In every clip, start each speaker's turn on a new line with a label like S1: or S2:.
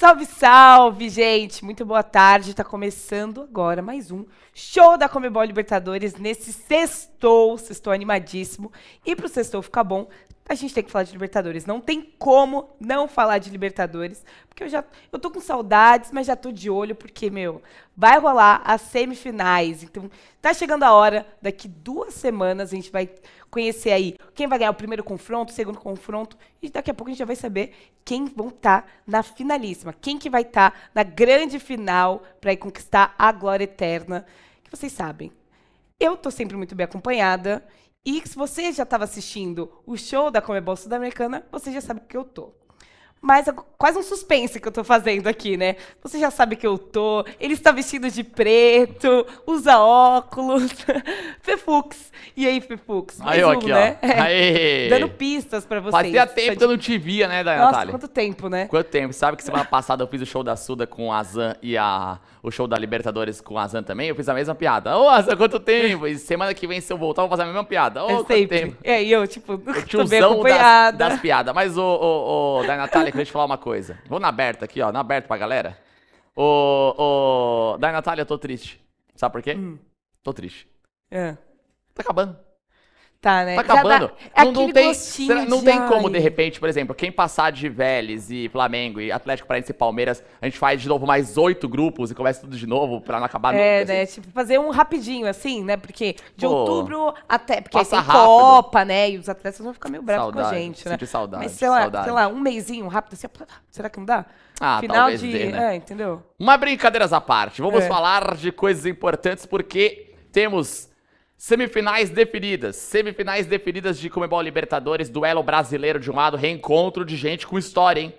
S1: Salve, salve, gente! Muito boa tarde. Tá começando agora mais um show da Comebol Libertadores nesse sextou, sextou animadíssimo. E pro sextou ficar bom, a gente tem que falar de Libertadores. Não tem como não falar de Libertadores, porque eu já eu tô com saudades, mas já tô de olho porque meu, vai rolar as semifinais. Então, tá chegando a hora, daqui duas semanas a gente vai conhecer aí quem vai ganhar o primeiro confronto, o segundo confronto e daqui a pouco a gente já vai saber quem vão estar tá na finalíssima, quem que vai estar tá na grande final para conquistar a glória eterna, que vocês sabem. Eu tô sempre muito bem acompanhada e se você já estava assistindo o show da Comebol Sudamericana, você já sabe que eu tô. Mas é quase um suspense que eu tô fazendo aqui, né? Você já sabe que eu tô, ele está vestido de preto, usa óculos. Fefux. E aí, Fefux? aí, eu um, aqui, né? ó. É. Dando pistas para vocês. Fazia tempo que eu não
S2: te via, né, Natália? Nossa, quanto
S1: tempo, né? Quanto
S2: tempo. Sabe que semana passada eu fiz o show da Suda com a Zan e a o show da Libertadores com o Azan também, eu fiz a mesma piada. Ô, oh, Azan, quanto tempo? E semana que vem, se eu voltar, eu vou fazer a mesma piada. Ô, oh, é quanto sempre. tempo?
S1: É, e eu, tipo, o tiozão das, das
S2: piadas. Mas, ô, ô, ô, da Natália, queria te falar uma coisa. Vou na aberta aqui, ó, na aberta pra galera. Ô, ô, da Natália, eu tô triste. Sabe por quê? Hum. Tô triste.
S1: É. Tá acabando. Tá, né? Tá acabando. Dá, é não, não, tem, não tem como, de
S2: repente, por exemplo, quem passar de Vélez e Flamengo e Atlético Paranaense e Palmeiras, a gente faz de novo mais oito grupos e começa tudo de novo pra não acabar é, nunca. É, né?
S1: Assim. Tipo, fazer um rapidinho, assim, né? Porque de Pô, outubro até. Porque passa aí tem rápido. Copa, né? E os atletas vão ficar meio bravos saudade, com a gente, né? saudade. Mas sei lá, saudade. sei lá, um mêsinho rápido, assim, será que não dá? Ah, Final talvez de. Dê, né? É, entendeu?
S2: Uma brincadeiras à parte. Vamos é. falar de coisas importantes porque temos Semifinais definidas. Semifinais definidas de Comebol Libertadores, duelo brasileiro de um lado, reencontro de gente com história, hein?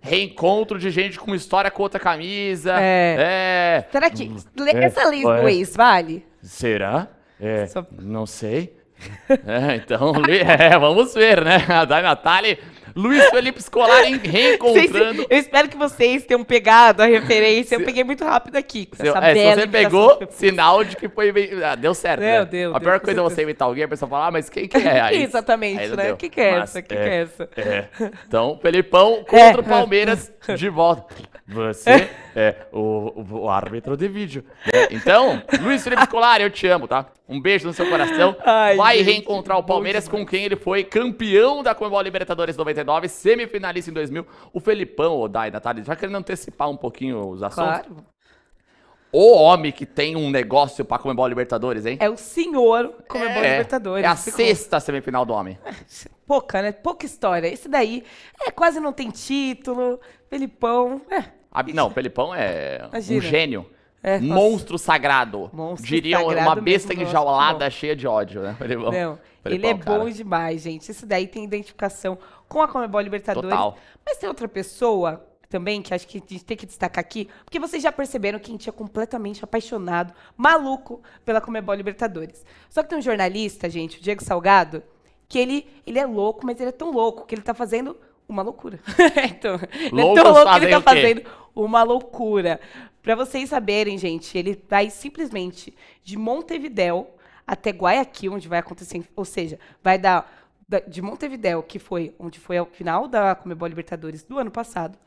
S2: Reencontro de gente com história com outra camisa. É.
S1: é... Será que. Hum, lê é. essa lei é. Luiz, vale?
S2: Será? É. Só... Não sei. é, então, é, vamos ver, né? A Dai Natali
S1: Luiz Felipe Scolari reencontrando. Sim, eu espero que vocês tenham pegado a referência. Se... Eu peguei muito rápido aqui. Se, é, se você pegou,
S2: sinal de que foi ah, deu certo. Meu né? Deus, a pior coisa é você imitar alguém, a pessoa falar, ah, mas quem que é? Aí, Exatamente, aí né? O que, que é mas, essa? O que, é, que é essa? É. Então, Felipão é. contra o Palmeiras de volta. Você é o, o, o árbitro de vídeo. Né? Então, Luiz Felipe Scolari, eu te amo, tá? Um beijo no seu coração. Ai, Vai gente, reencontrar o Palmeiras com quem ele foi campeão da Comebol Libertadores 99, semifinalista em 2000. O Felipão, o Dai, Natália, já querendo antecipar um pouquinho os assuntos. Claro. O homem que tem um negócio pra Comebol Libertadores, hein? É o senhor
S1: Comebol é, Libertadores. É a ficou... sexta
S2: semifinal do homem.
S1: Pouca, né? Pouca história. Esse daí é, quase não tem título. Felipão. É.
S2: Não, o Felipão é Imagina. um gênio.
S1: É, Monstro
S2: sagrado. Monstro Diriam sagrado uma besta mesmo, enjaulada nossa, cheia de ódio, né? Felipão, Não, Felipão, ele é cara. bom
S1: demais, gente. Isso daí tem identificação com a Comebol Libertadores. Total. Mas tem outra pessoa também, que acho que a gente tem que destacar aqui, porque vocês já perceberam que a gente é completamente apaixonado, maluco pela Comebol Libertadores. Só que tem um jornalista, gente, o Diego Salgado, que ele, ele é louco, mas ele é tão louco que ele tá fazendo uma loucura. então, ele é tão louco que ele tá fazendo uma loucura. Para vocês saberem, gente, ele vai simplesmente de Montevidéu até Guayaquil, onde vai acontecer, ou seja, vai dar de Montevidéu, que foi onde foi o final da Comebol Libertadores do ano passado,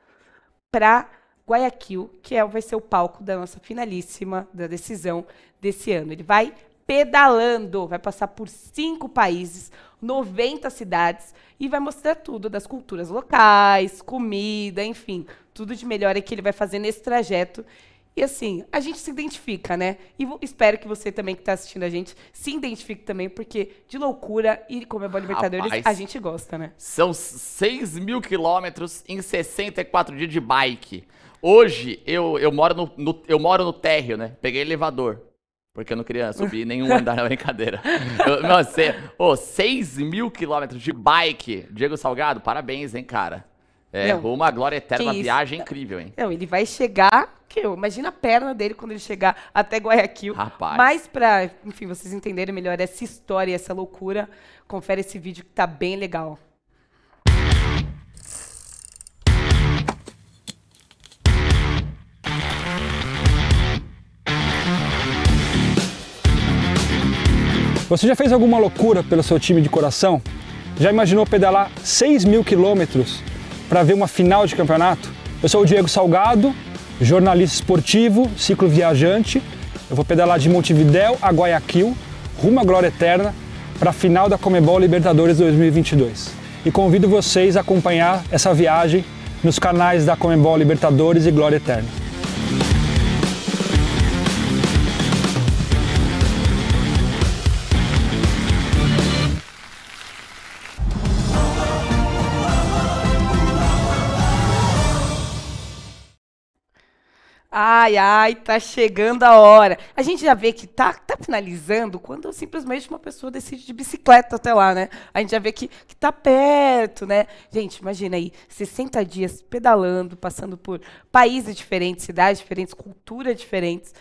S1: para Guayaquil, que é, vai ser o palco da nossa finalíssima da decisão desse ano. Ele vai pedalando, vai passar por cinco países, 90 cidades e vai mostrar tudo das culturas locais, comida, enfim, tudo de melhor é que ele vai fazer nesse trajeto. E assim, a gente se identifica, né? E espero que você também que está assistindo a gente se identifique também, porque de loucura e como é Boa Libertadores, Rapaz, a gente gosta, né?
S2: São 6 mil quilômetros em 64 dias de bike. Hoje, eu, eu, moro no, no, eu moro no térreo, né? Peguei elevador. Porque eu não queria subir nenhum andar na brincadeira. Eu, não, cê, oh, 6 mil quilômetros de bike. Diego Salgado, parabéns, hein, cara. É, não. rumo à glória eterna, uma viagem incrível, hein? Não,
S1: ele vai chegar, que eu, imagina a perna dele quando ele chegar até Guayaquil. Rapaz. Mas para, enfim, vocês entenderem melhor essa história, essa loucura, confere esse vídeo que tá bem legal.
S3: Você já fez alguma loucura pelo seu time de coração? Já imaginou pedalar 6 mil quilômetros para ver uma final de campeonato? Eu sou o Diego Salgado, jornalista esportivo, ciclo viajante. Eu vou pedalar de Montevidéu a Guayaquil, rumo à glória eterna, para a final da Comebol Libertadores 2022. E convido vocês a acompanhar essa viagem nos canais da Comebol Libertadores e Glória Eterna.
S1: ai, ai, tá chegando a hora. A gente já vê que tá, tá finalizando quando simplesmente uma pessoa decide de bicicleta até lá, né? A gente já vê que, que tá perto, né? Gente, imagina aí, 60 dias pedalando, passando por países diferentes, cidades diferentes, culturas diferentes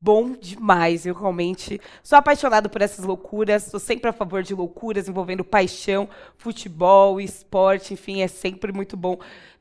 S1: bom demais. Eu realmente sou apaixonado por essas loucuras, sou sempre a favor de loucuras envolvendo paixão, futebol, esporte, enfim, é sempre muito bom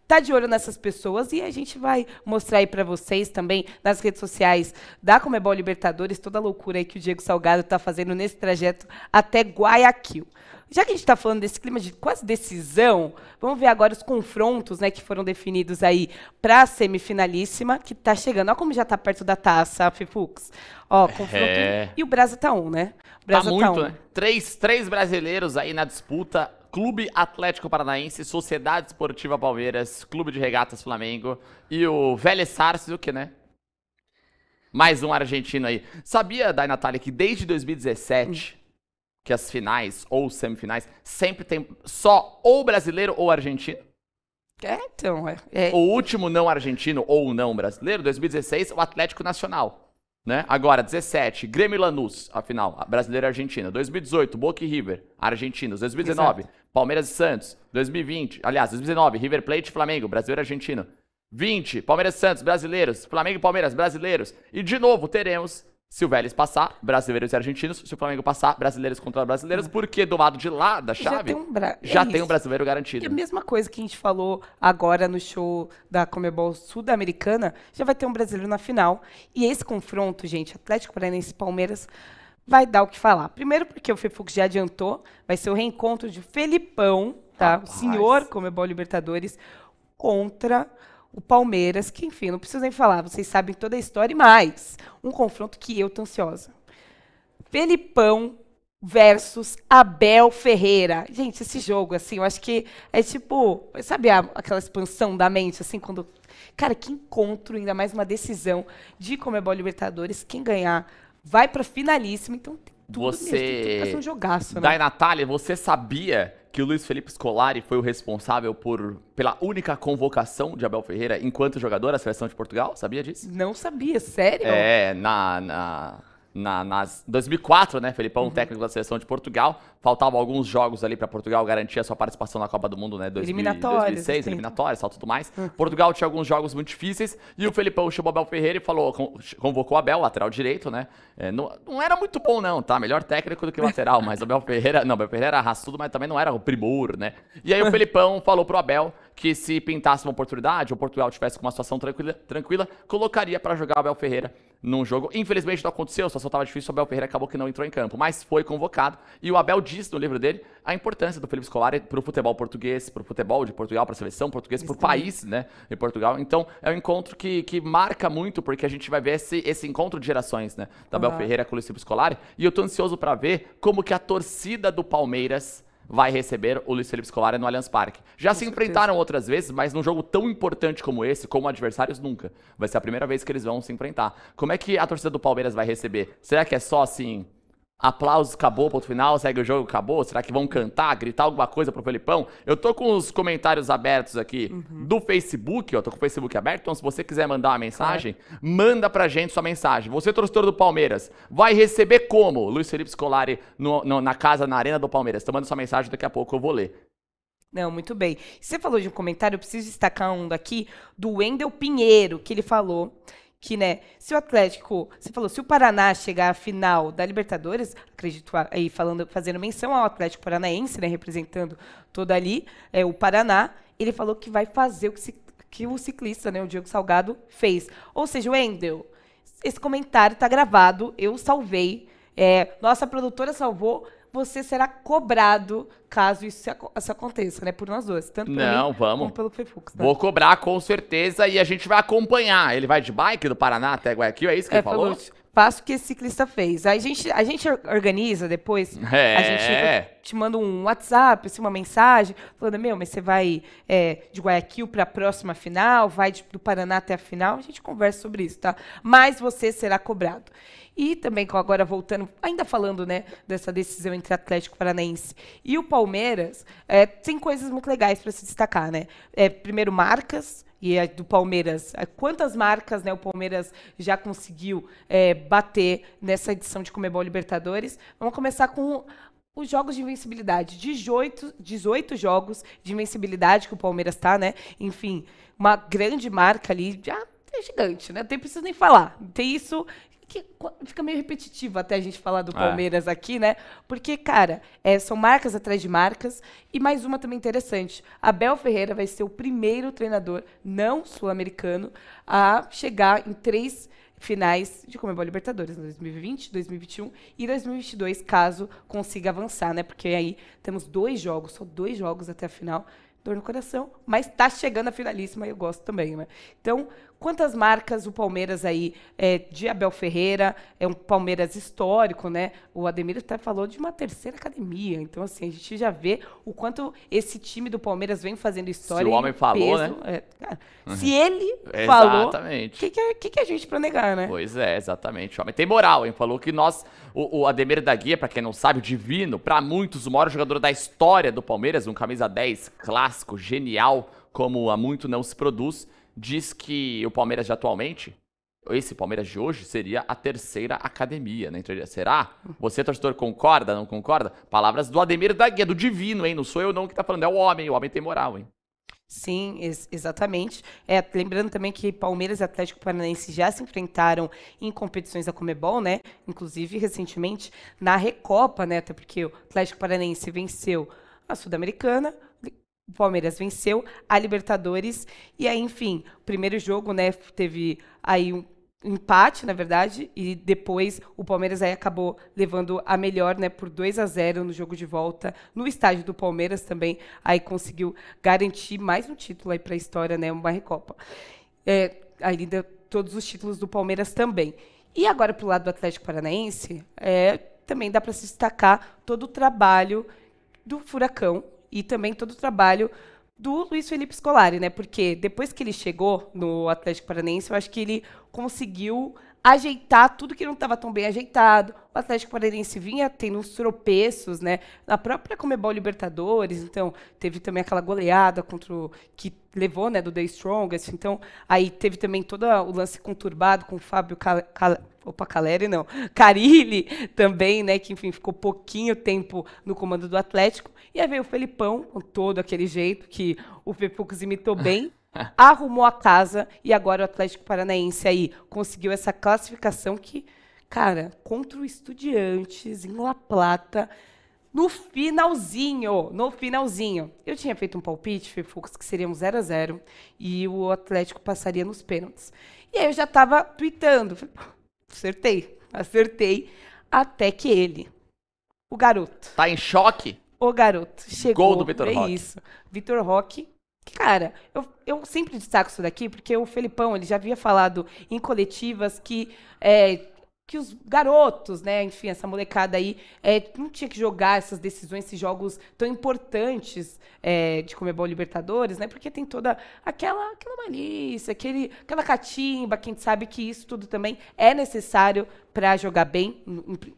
S1: tá de olho nessas pessoas e a gente vai mostrar aí para vocês também nas redes sociais da Comebol Libertadores toda a loucura aí que o Diego Salgado tá fazendo nesse trajeto até Guayaquil. Já que a gente está falando desse clima de quase decisão, vamos ver agora os confrontos né, que foram definidos aí para a semifinalíssima, que está chegando. Olha como já está perto da taça, Fifux. Ó, confronto. É... E o Brasil tá um, né? O Brasil tá, tá muito, um. né?
S2: Três, três brasileiros aí na disputa. Clube Atlético Paranaense, Sociedade Esportiva Palmeiras, Clube de Regatas Flamengo e o Vélez Sarsfield, que né? Mais um argentino aí. Sabia, Dai Natália, que desde 2017, que as finais ou semifinais sempre tem só ou brasileiro ou argentino?
S1: É, então, é. é.
S2: O último não argentino ou não brasileiro, 2016, o Atlético Nacional. Né? Agora, 17, Grêmio Lanús, a final, brasileiro e argentino. 2018, Boca e River, argentinos. 2019, Exato. Palmeiras e Santos. 2020, aliás, 2019, River Plate e Flamengo, brasileiro e argentino. 20, Palmeiras e Santos, brasileiros. Flamengo e Palmeiras, brasileiros. E de novo teremos, se o Vélez passar, brasileiros e argentinos. Se o Flamengo passar, brasileiros contra brasileiros. Ah. Porque do lado de lá da chave, já tem um, bra... já é tem um brasileiro garantido. É a
S1: mesma coisa que a gente falou agora no show da Comebol Sudamericana, Já vai ter um brasileiro na final. E esse confronto, gente, Atlético Paranaense e Palmeiras vai dar o que falar. Primeiro, porque o Fefux já adiantou, vai ser o reencontro de Felipão, tá? Rapaz. O senhor Comebol é Libertadores contra o Palmeiras, que, enfim, não preciso nem falar, vocês sabem toda a história e mais. Um confronto que eu tô ansiosa. Felipão versus Abel Ferreira. Gente, esse jogo, assim, eu acho que é tipo, sabe aquela expansão da mente, assim, quando. Cara, que encontro, ainda mais uma decisão de Comebol Libertadores, quem ganhar vai pra finalíssima. Então tem tudo você... mesmo. Tem um jogaço, né? Daí,
S2: Natália, você sabia que o Luiz Felipe Scolari foi o responsável por, pela única convocação de Abel Ferreira enquanto jogador da seleção de Portugal? Sabia disso? Não sabia,
S1: sério? É,
S2: na, na, na, nas 2004, né, Felipão, uhum. técnico da seleção de Portugal, faltavam alguns jogos ali para Portugal garantir a sua participação na Copa do Mundo, né? 2000, eliminatórias, 2006, eliminatórias, tal, tudo mais. Hum. Portugal tinha alguns jogos muito difíceis e o Felipão chamou Abel Ferreira e falou, convocou Abel, lateral direito, né? É, não, não, era muito bom não, tá? Melhor técnico do que lateral, mas o Abel Ferreira, não, o Abel Ferreira era raçudo, mas também não era o primor, né? E aí o Felipão falou pro Abel que se pintasse uma oportunidade, ou Portugal tivesse com uma situação tranquila, tranquila colocaria para jogar o Abel Ferreira num jogo. Infelizmente não aconteceu, a situação tava difícil, o Abel Ferreira acabou que não entrou em campo, mas foi convocado e o Abel diz no livro dele a importância do Felipe Scolari para o futebol português, para o futebol de Portugal, para a seleção portuguesa, para o país né, de Portugal. Então é um encontro que, que marca muito, porque a gente vai ver esse, esse encontro de gerações, né? Tabel uhum. Ferreira com o Felipe Scolari. E eu estou ansioso para ver como que a torcida do Palmeiras vai receber o Luiz Felipe Scolari no Allianz Parque. Já com se certeza. enfrentaram outras vezes, mas num jogo tão importante como esse, como adversários, nunca. Vai ser a primeira vez que eles vão se enfrentar. Como é que a torcida do Palmeiras vai receber? Será que é só assim Aplausos, acabou, ponto final, segue o jogo, acabou. Será que vão cantar, gritar alguma coisa pro Felipão? Eu tô com os comentários abertos aqui uhum. do Facebook, ó, tô com o Facebook aberto, então se você quiser mandar uma mensagem, claro. manda pra gente sua mensagem. Você, torcedor do Palmeiras, vai receber como? Luiz Felipe Scolari no, no, na casa, na Arena do Palmeiras. Então manda sua mensagem, daqui a pouco eu vou ler.
S1: Não, muito bem. Você falou de um comentário, eu preciso destacar um daqui, do Wendel Pinheiro, que ele falou que, né, se o Atlético, você falou, se o Paraná chegar à final da Libertadores, acredito aí falando, fazendo menção ao Atlético Paranaense, né, representando toda ali, é, o Paraná, ele falou que vai fazer o que, se, que o ciclista, né, o Diego Salgado, fez. Ou seja, Wendel, esse comentário está gravado, eu salvei, é, nossa produtora salvou, você será cobrado caso isso, isso aconteça, né? Por nós dois. Tanto Não, mim, vamos. pelo Fefux. Né? Vou
S2: cobrar com
S1: certeza e a
S2: gente vai acompanhar. Ele vai de bike do Paraná até Guayaquil, é isso que é, ele falou? falou?
S1: Faço o que esse ciclista fez. a gente, a gente organiza depois. É. A gente te manda um WhatsApp, assim, uma mensagem, falando: Meu, mas você vai é, de Guayaquil para a próxima final, vai de, do Paraná até a final. A gente conversa sobre isso, tá? Mas você será cobrado. E também, agora voltando, ainda falando né, dessa decisão entre Atlético Paranaense e o Palmeiras, é, tem coisas muito legais para se destacar. Né? É, primeiro, marcas e a do Palmeiras. É, quantas marcas né, o Palmeiras já conseguiu é, bater nessa edição de Comebol Libertadores? Vamos começar com os jogos de invencibilidade. 18, 18 jogos de invencibilidade que o Palmeiras está, né? Enfim, uma grande marca ali. Já é gigante, né? Não preciso nem falar. Tem isso que fica meio repetitivo até a gente falar do é. Palmeiras é. aqui, né? Porque, cara, é, são marcas atrás de marcas. E mais uma também interessante: Abel Ferreira vai ser o primeiro treinador não sul-americano a chegar em três finais de Comebol Libertadores, 2020, né? 2021 e 2022, caso consiga avançar, né? Porque aí temos dois jogos, só dois jogos até a final. Dor no coração, mas tá chegando a finalíssima e eu gosto também, né? Então, Quantas marcas o Palmeiras aí é, de Abel Ferreira, é um Palmeiras histórico, né? O Ademir até falou de uma terceira academia. Então, assim, a gente já vê o quanto esse time do Palmeiras vem fazendo história. Se o homem falou, peso, né? É, cara, uhum. Se ele falou.
S2: Exatamente. O que, que, é, que, que, é a gente pra negar, né? Pois é, exatamente. O homem tem moral, hein? Falou que nós. O, o Ademir da Guia, pra quem não sabe, o divino, pra muitos, o maior jogador da história do Palmeiras, um camisa 10 clássico, genial, como há muito não se produz diz que o Palmeiras de atualmente, esse Palmeiras de hoje, seria a terceira academia, né? Então, será? Uhum. Você, torcedor, concorda, não concorda? Palavras do Ademir da Guia, do divino, hein? Não sou eu não que tá falando, é o homem, o homem tem moral, hein?
S1: Sim, ex exatamente. É, lembrando também que Palmeiras e Atlético Paranaense já se enfrentaram em competições da Comebol, né? Inclusive, recentemente, na Recopa, né? Até porque o Atlético Paranaense venceu a Sul-Americana, o Palmeiras venceu a Libertadores e aí, enfim, o primeiro jogo, né, teve aí um empate, na verdade, e depois o Palmeiras aí acabou levando a melhor, né, por 2 a 0 no jogo de volta, no estádio do Palmeiras também, aí conseguiu garantir mais um título aí para a história, né, uma Recopa. É, todos os títulos do Palmeiras também. E agora para o lado do Atlético Paranaense, é, também dá para se destacar todo o trabalho do Furacão, e também todo o trabalho do Luiz Felipe Scolari, né? Porque depois que ele chegou no Atlético Paranaense, eu acho que ele conseguiu ajeitar tudo que não estava tão bem ajeitado. O Atlético Paranaense vinha tendo uns tropeços, né? Na própria Comebol Libertadores, então teve também aquela goleada contra o, que levou, né, do The Strongest. Então aí teve também todo o lance conturbado com o Fábio Cal, Cal opa, Caleri não, Carilli também, né, que enfim ficou pouquinho tempo no comando do Atlético. E aí veio o Felipão com todo aquele jeito que o Fefux imitou bem. arrumou a casa e agora o Atlético Paranaense aí conseguiu essa classificação que, cara, contra o Estudiantes em La Plata, no finalzinho, no finalzinho. Eu tinha feito um palpite, Fifux, que seria um 0 a 0 e o Atlético passaria nos pênaltis. E aí eu já tava tweetando, acertei, acertei, até que ele, o garoto. Tá em choque? O garoto chegou. Gol do Vitor é Roque. É isso. Vitor Roque Cara, eu, eu sempre destaco isso daqui porque o Felipão ele já havia falado em coletivas que é, que os garotos, né, enfim, essa molecada aí, é, não tinha que jogar essas decisões, esses jogos tão importantes é, de bom Libertadores, né, porque tem toda aquela, aquela malícia, aquele, aquela catimba, que a gente sabe que isso tudo também é necessário para jogar bem,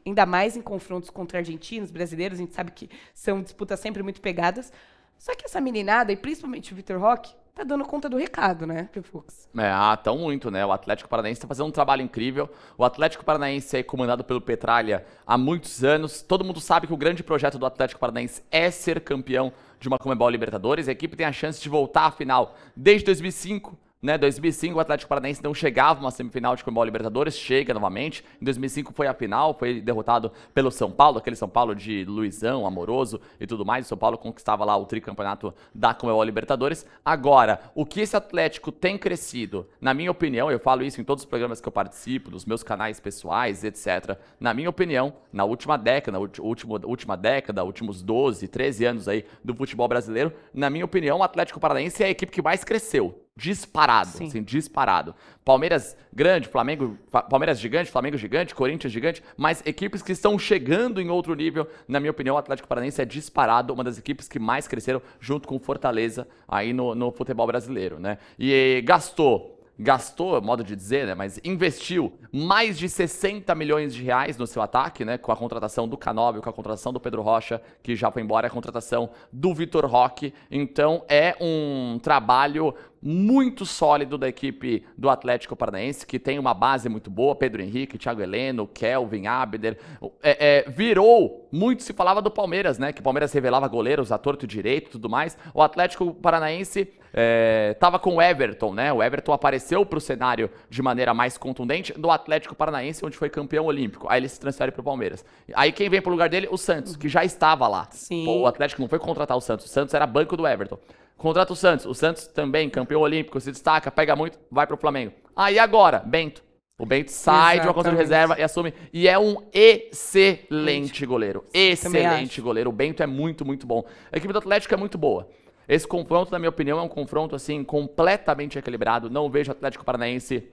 S1: ainda mais em confrontos contra argentinos, brasileiros, a gente sabe que são disputas sempre muito pegadas, só que essa meninada, e principalmente o Vitor Roque, tá dando conta do recado, né, Fux?
S2: É, ah, tão muito, né? O Atlético Paranaense tá fazendo um trabalho incrível. O Atlético Paranaense é comandado pelo Petralha há muitos anos. Todo mundo sabe que o grande projeto do Atlético Paranaense é ser campeão de uma Comebol Libertadores. A equipe tem a chance de voltar à final desde 2005. Né, 2005 o Atlético Paranaense não chegava uma semifinal de Comebol Libertadores, chega novamente. Em 2005 foi a final, foi derrotado pelo São Paulo, aquele São Paulo de Luizão, Amoroso e tudo mais. O São Paulo conquistava lá o tricampeonato da Comebol Libertadores. Agora, o que esse Atlético tem crescido, na minha opinião, eu falo isso em todos os programas que eu participo, nos meus canais pessoais, etc. Na minha opinião, na última década, última, última década, últimos 12, 13 anos aí do futebol brasileiro, na minha opinião, o Atlético Paranaense é a equipe que mais cresceu disparado, Sim. assim, disparado. Palmeiras grande, Flamengo, Palmeiras gigante, Flamengo gigante, Corinthians gigante, mas equipes que estão chegando em outro nível, na minha opinião, o Atlético Paranaense é disparado uma das equipes que mais cresceram junto com Fortaleza aí no, no futebol brasileiro, né? E gastou gastou, é modo de dizer, né, mas investiu mais de 60 milhões de reais no seu ataque, né, com a contratação do Canóbio, com a contratação do Pedro Rocha, que já foi embora, a contratação do Vitor Roque. Então é um trabalho muito sólido da equipe do Atlético Paranaense, que tem uma base muito boa, Pedro Henrique, Thiago Heleno, Kelvin, Abder, é, é, virou, muito se falava do Palmeiras, né, que o Palmeiras revelava goleiros a torto e direito e tudo mais, o Atlético Paranaense estava é, com o Everton, né, o Everton apareceu para o cenário de maneira mais contundente no Atlético Paranaense, onde foi campeão olímpico, aí ele se transfere para o Palmeiras. Aí quem vem para o lugar dele? O Santos, que já estava lá. Pô, o Atlético não foi contratar o Santos, o Santos era banco do Everton. Contrata o Santos. O Santos também, campeão olímpico, se destaca, pega muito, vai pro Flamengo. Ah, agora? Bento. O Bento sai Exatamente. de uma conta de reserva e assume. E é um excelente goleiro. Excelente goleiro. O Bento é muito, muito bom. A equipe do Atlético é muito boa. Esse confronto, na minha opinião, é um confronto assim completamente equilibrado. Não vejo o Atlético Paranaense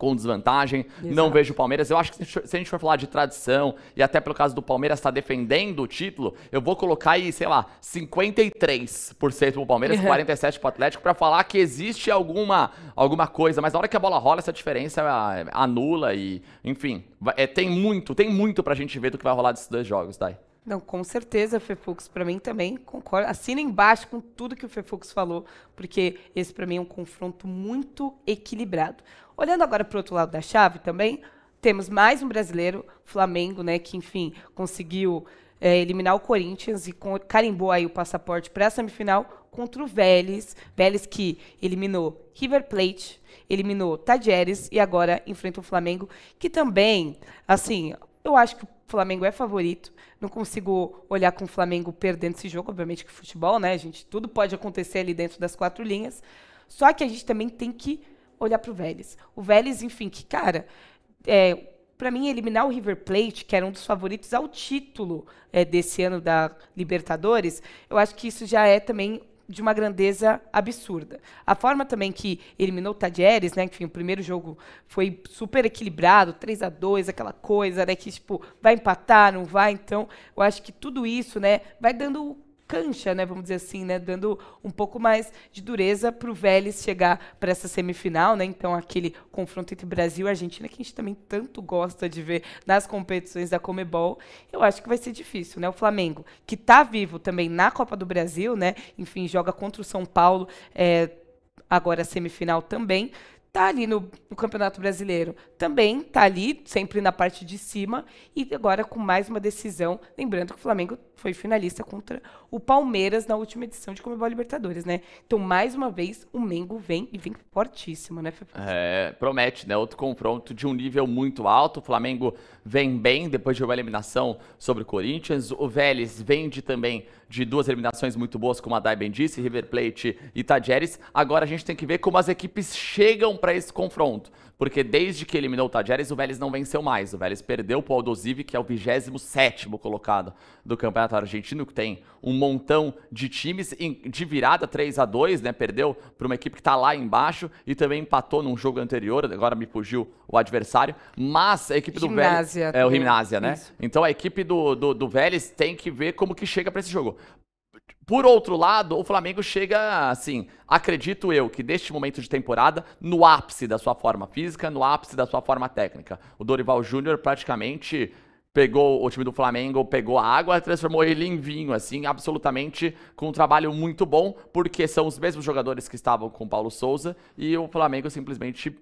S2: com desvantagem. Exato. Não vejo o Palmeiras. Eu acho que se a gente for falar de tradição e até pelo caso do Palmeiras estar tá defendendo o título, eu vou colocar aí, sei lá, 53% pro Palmeiras, uhum. 47% pro Atlético para falar que existe alguma, alguma coisa, mas na hora que a bola rola essa diferença ah, anula e, enfim, é, tem muito, tem muito pra gente ver do que vai rolar desses dois jogos, Dai.
S1: Não, com certeza, Fefux, para mim também, concordo. Assina embaixo com tudo que o Fefux falou, porque esse para mim é um confronto muito equilibrado. Olhando agora para o outro lado da chave também, temos mais um brasileiro, Flamengo, né, que enfim, conseguiu é, eliminar o Corinthians e carimbou aí o passaporte para a semifinal contra o Vélez. Vélez que eliminou River Plate, eliminou Tajeres e agora enfrenta o Flamengo, que também, assim, eu acho que Flamengo é favorito. Não consigo olhar com o Flamengo perdendo esse jogo, obviamente que futebol, né, gente? Tudo pode acontecer ali dentro das quatro linhas. Só que a gente também tem que olhar para o Vélez. O Vélez, enfim, que, cara, é, para mim, eliminar o River Plate, que era um dos favoritos ao título é, desse ano da Libertadores, eu acho que isso já é também de uma grandeza absurda. A forma também que eliminou o Tadieres, né? Enfim, o primeiro jogo foi super equilibrado, 3 a 2 aquela coisa, né? Que, tipo, vai empatar, não vai. Então, eu acho que tudo isso, né, vai dando cancha, né, vamos dizer assim, né, dando um pouco mais de dureza para o Vélez chegar para essa semifinal, né? Então aquele confronto entre Brasil e Argentina que a gente também tanto gosta de ver nas competições da Comebol, eu acho que vai ser difícil, né? O Flamengo que está vivo também na Copa do Brasil, né? Enfim, joga contra o São Paulo. É, agora a semifinal também tá ali no, no, Campeonato Brasileiro. Também tá ali, sempre na parte de cima, e agora com mais uma decisão. Lembrando que o Flamengo foi finalista contra o Palmeiras na última edição de Comebol Libertadores, né? Então, mais uma vez, o Mengo vem e vem fortíssimo, né,
S2: É, promete, né? Outro confronto de um nível muito alto. O Flamengo vem bem depois de uma eliminação sobre o Corinthians. O Vélez vende também de duas eliminações muito boas, como a Dai bem disse, River Plate e Tadjeres. Agora a gente tem que ver como as equipes chegam para esse confronto, porque desde que eliminou o Tajeres, o Vélez não venceu mais. O Vélez perdeu para o Ziv que é o 27 colocado do Campeonato Argentino, que tem um montão de times de virada 3 a 2, né? Perdeu para uma equipe que está lá embaixo e também empatou num jogo anterior, agora me fugiu o adversário, mas a equipe do Vélez, é o Gimnásia, né? Isso. Então a equipe do, do, do Vélez tem que ver como que chega para esse jogo. Por outro lado, o Flamengo chega, assim, acredito eu, que neste momento de temporada, no ápice da sua forma física, no ápice da sua forma técnica. O Dorival Júnior praticamente pegou o time do Flamengo, pegou a água, transformou ele em vinho, assim, absolutamente com um trabalho muito bom, porque são os mesmos jogadores que estavam com o Paulo Souza e o Flamengo simplesmente,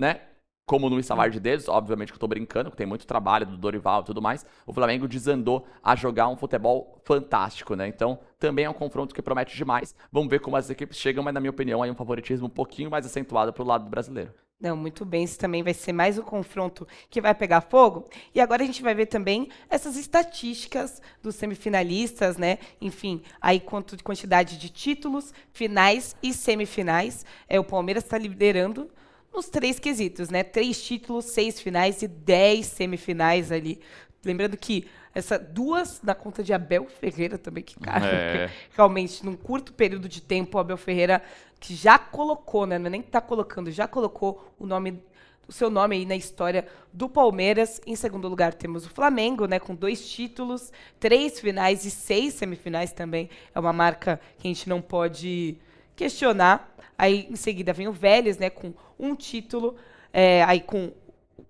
S2: né, como no estalar de dedos, obviamente que eu tô brincando, que tem muito trabalho do Dorival e tudo mais, o Flamengo desandou a jogar um futebol fantástico, né? Então, também é um confronto que promete demais. Vamos ver como as equipes chegam, mas na minha opinião, aí um favoritismo um pouquinho mais acentuado pro lado brasileiro.
S1: Não, muito bem. Isso também vai ser mais um confronto que vai pegar fogo. E agora a gente vai ver também essas estatísticas dos semifinalistas, né? Enfim, aí quanto quantidade de títulos, finais e semifinais. É, o Palmeiras está liderando nos três quesitos, né? Três títulos, seis finais e dez semifinais ali. Lembrando que essa duas na conta de Abel Ferreira também, que cara, é. realmente num curto período de tempo, o Abel Ferreira que já colocou, né, não é nem tá colocando, já colocou o nome o seu nome aí na história do Palmeiras. Em segundo lugar, temos o Flamengo, né, com dois títulos, três finais e seis semifinais também. É uma marca que a gente não pode questionar. Aí em seguida vem o Vélez, né, com um título, é, aí com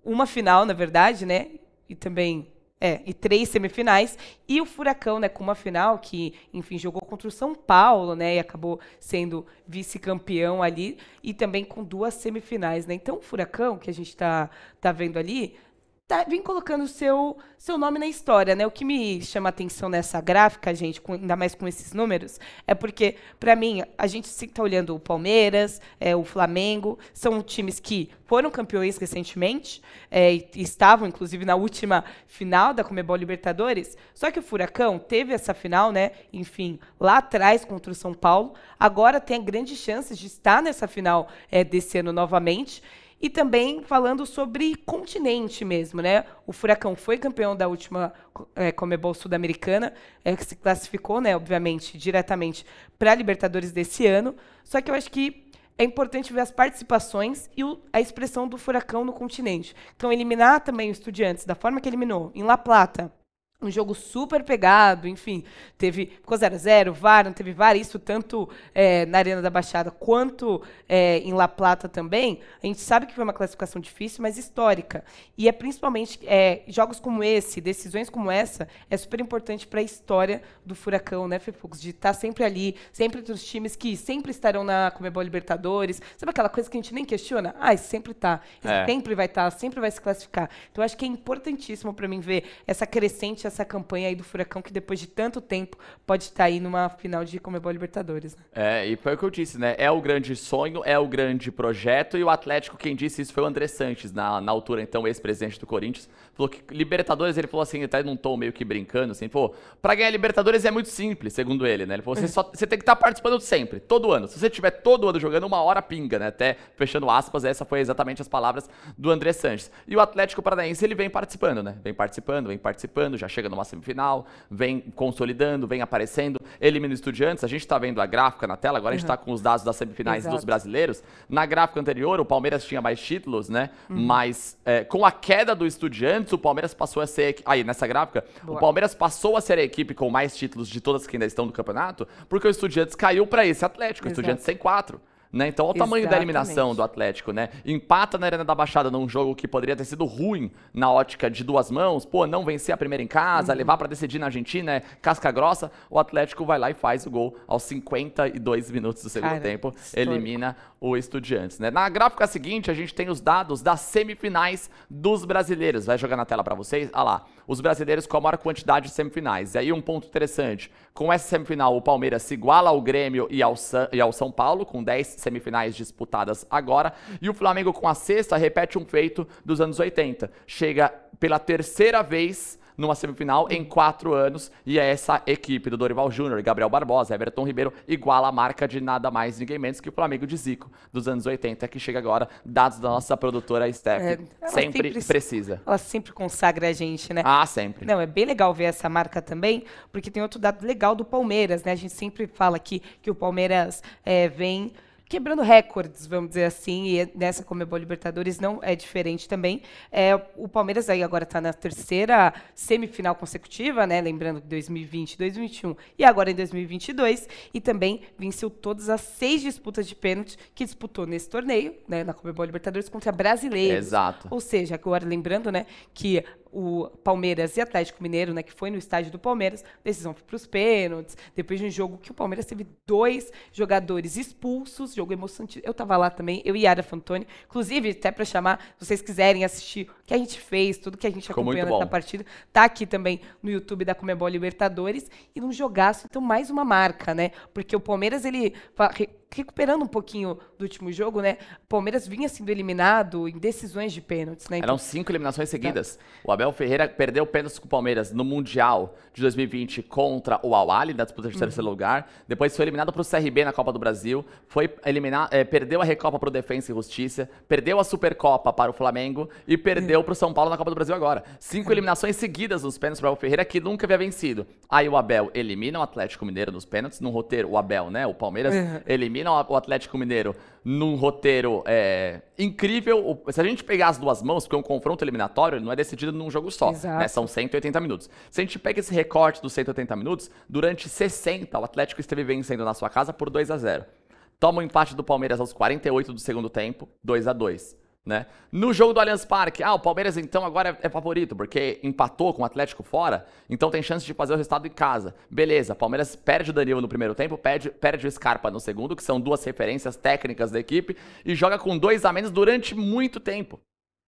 S1: uma final, na verdade, né, e também é, e três semifinais. E o Furacão, né, com uma final que, enfim, jogou contra o São Paulo, né, e acabou sendo vice-campeão ali, e também com duas semifinais, né. Então o Furacão que a gente está tá vendo ali tá, vem colocando o seu, seu nome na história, né? O que me chama atenção nessa gráfica, gente, com, ainda mais com esses números, é porque, para mim, a gente está olhando o Palmeiras, é, o Flamengo, são times que foram campeões recentemente, é, e estavam, inclusive, na última final da Comebol Libertadores. Só que o Furacão teve essa final, né? Enfim, lá atrás contra o São Paulo. Agora tem grandes chances de estar nessa final é, desse ano novamente e também falando sobre continente mesmo, né? O Furacão foi campeão da última é, Comebol Sul-Americana, é, que se classificou, né, obviamente, diretamente para a Libertadores desse ano. Só que eu acho que é importante ver as participações e o, a expressão do Furacão no continente. Então, eliminar também o Estudiantes da forma que eliminou em La Plata, um jogo super pegado, enfim, teve ficou 0 zero, 0 VAR, não teve VAR, isso tanto é, na Arena da Baixada quanto é, em La Plata também. A gente sabe que foi uma classificação difícil, mas histórica. E é principalmente é, jogos como esse, decisões como essa, é super importante para a história do Furacão, né, Fefux? De estar tá sempre ali, sempre entre os times que sempre estarão na Comebol Libertadores. Sabe aquela coisa que a gente nem questiona? Ah, sempre tá. É. Sempre vai estar, tá, sempre vai se classificar. Então acho que é importantíssimo para mim ver essa crescente essa campanha aí do Furacão, que depois de tanto tempo pode estar aí numa final de Comebol Libertadores. Né?
S2: É, e foi o que eu disse, né? É o grande sonho, é o grande projeto, e o Atlético, quem disse isso foi o André Sanches, na, na altura, então, ex-presidente do Corinthians. Falou que Libertadores, ele falou assim, até num tom meio que brincando, assim, pô, pra ganhar Libertadores é muito simples, segundo ele, né? Ele falou, você, só, você tem que estar tá participando sempre, todo ano. Se você tiver todo ano jogando, uma hora pinga, né? Até fechando aspas, essa foi exatamente as palavras do André Sanches. E o Atlético Paranaense, ele vem participando, né? Vem participando, vem participando, já chega numa semifinal, vem consolidando, vem aparecendo, elimina o Estudiantes. A gente está vendo a gráfica na tela, agora uhum. a gente está com os dados das semifinais Exato. dos brasileiros. Na gráfica anterior, o Palmeiras tinha mais títulos, né? Uhum. Mas é, com a queda do Estudiantes, o Palmeiras passou a ser. Aí, nessa gráfica, Boa. o Palmeiras passou a ser a equipe com mais títulos de todas que ainda estão no campeonato, porque o Estudiantes caiu para esse Atlético. O Estudiantes tem quatro. Né? Então, olha o tamanho Exatamente. da eliminação do Atlético, né? Empata na Arena da Baixada num jogo que poderia ter sido ruim na ótica de duas mãos, pô, não vencer a primeira em casa, uhum. levar para decidir na Argentina, é casca grossa. O Atlético vai lá e faz o gol aos 52 minutos do segundo Cara, tempo, histórico. elimina o Estudiantes, né? Na gráfica seguinte, a gente tem os dados das semifinais dos brasileiros. Vai jogar na tela para vocês? Olha ah lá os brasileiros com a maior quantidade de semifinais. E aí um ponto interessante, com essa semifinal o Palmeiras se iguala ao Grêmio e ao, e ao São Paulo, com 10 semifinais disputadas agora, e o Flamengo com a sexta repete um feito dos anos 80. Chega pela terceira vez numa semifinal em quatro anos. E é essa equipe do Dorival Júnior, Gabriel Barbosa, Everton Ribeiro, iguala a marca de nada mais, ninguém menos que o Flamengo de Zico dos anos 80, que chega agora, dados da nossa produtora Steph. É, sempre, sempre, precisa.
S1: Ela sempre consagra a gente, né? Ah, sempre. Não, é bem legal ver essa marca também, porque tem outro dado legal do Palmeiras, né? A gente sempre fala aqui que o Palmeiras é, vem quebrando recordes, vamos dizer assim, e nessa Comebol Libertadores não é diferente também. É, o Palmeiras aí agora está na terceira semifinal consecutiva, né? Lembrando que 2020, 2021 e agora em 2022 e também venceu todas as seis disputas de pênalti que disputou nesse torneio, né, na Comebol Libertadores contra brasileiros. Exato. Ou seja, agora lembrando, né, que o Palmeiras e Atlético Mineiro, né, que foi no estádio do Palmeiras, decisão foi para os pênaltis, depois de um jogo que o Palmeiras teve dois jogadores expulsos, jogo emocionante. Eu estava lá também, eu e Ara Fantoni, inclusive até para chamar, se vocês quiserem assistir o que a gente fez, tudo que a gente acompanhou nessa partida, tá aqui também no YouTube da Comebol Libertadores e num jogaço, então mais uma marca, né? Porque o Palmeiras ele recuperando um pouquinho do último jogo, né? O Palmeiras vinha sendo eliminado em decisões de pênaltis, né? Então... Eram cinco
S2: eliminações tá. seguidas. O Abel Ferreira perdeu pênaltis com o Palmeiras no Mundial de 2020 contra o Awali, na né, disputa de uhum. terceiro lugar. Depois foi eliminado para o CRB na Copa do Brasil. Foi eliminar, é, perdeu a Recopa para o Defensa e Justiça. Perdeu a Supercopa para o Flamengo. E perdeu uhum. para o São Paulo na Copa do Brasil agora. Cinco uhum. eliminações seguidas nos pênaltis para o Abel Ferreira, que nunca havia vencido. Aí o Abel elimina o Atlético Mineiro nos pênaltis. No roteiro, o Abel, né? O Palmeiras uhum. elimina combina o Atlético Mineiro num roteiro é, incrível. Se a gente pegar as duas mãos, porque é um confronto eliminatório, ele não é decidido num jogo só. Né? São 180 minutos. Se a gente pega esse recorte dos 180 minutos, durante 60 o Atlético esteve vencendo na sua casa por 2 a 0 Toma o um empate do Palmeiras aos 48 do segundo tempo, 2 a 2 né? No jogo do Allianz Parque, ah, o Palmeiras então agora é favorito, porque empatou com o Atlético fora, então tem chance de fazer o resultado em casa. Beleza, Palmeiras perde o Danilo no primeiro tempo, perde, perde o Scarpa no segundo, que são duas referências técnicas da equipe, e joga com dois a menos durante muito tempo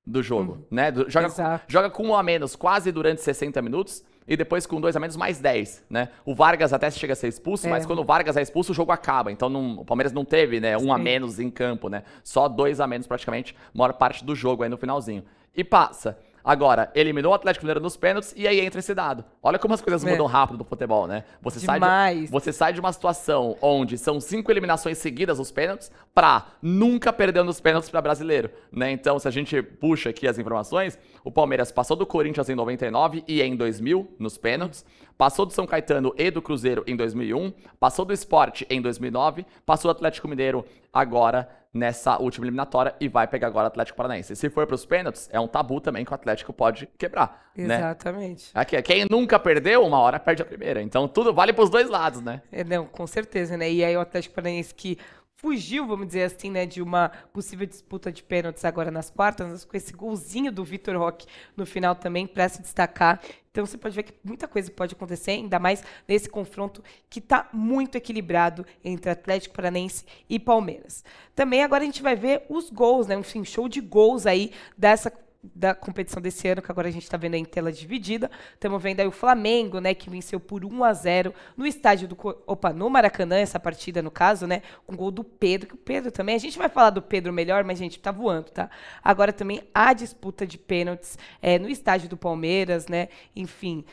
S2: do jogo, uhum. né? Do, joga, joga com um a menos quase durante 60 minutos e depois com dois a menos mais 10, né? O Vargas até chega a ser expulso, é. mas quando o Vargas é expulso, o jogo acaba. Então não, o Palmeiras não teve, né, um Sim. a menos em campo, né? Só dois a menos praticamente, maior parte do jogo aí no finalzinho. E passa. Agora, eliminou o Atlético Mineiro nos pênaltis e aí entra esse dado. Olha como as coisas é. mudam é. rápido no futebol, né? Você Demais. sai, de, você sai de uma situação onde são cinco eliminações seguidas nos pênaltis pra nunca perder nos pênaltis para brasileiro, né? Então, se a gente puxa aqui as informações, o Palmeiras passou do Corinthians em 99 e em 2000 nos pênaltis, passou do São Caetano e do Cruzeiro em 2001, passou do Esporte em 2009, passou do Atlético Mineiro agora nessa última eliminatória e vai pegar agora o Atlético Paranaense. E se for para os pênaltis, é um tabu também que o Atlético pode quebrar. Né?
S1: Exatamente.
S2: Né? Aqui, quem nunca perdeu, uma hora perde a primeira. Então tudo vale para os dois lados, né?
S1: É, não, com certeza, né? E aí o Atlético Paranaense que fugiu, vamos dizer assim, né, de uma possível disputa de pênaltis agora nas quartas, com esse golzinho do Vitor Roque no final também para se destacar. Então você pode ver que muita coisa pode acontecer, ainda mais nesse confronto que está muito equilibrado entre Atlético Paranense e Palmeiras. Também agora a gente vai ver os gols, né? um show de gols aí dessa da competição desse ano, que agora a gente está vendo em tela dividida. Estamos vendo aí o Flamengo, né, que venceu por 1 a 0 no estádio do opa, no Maracanã, essa partida no caso, né, com gol do Pedro, que o Pedro também, a gente vai falar do Pedro melhor, mas gente, tá voando, tá? Agora também a disputa de pênaltis é, no estádio do Palmeiras, né? Enfim,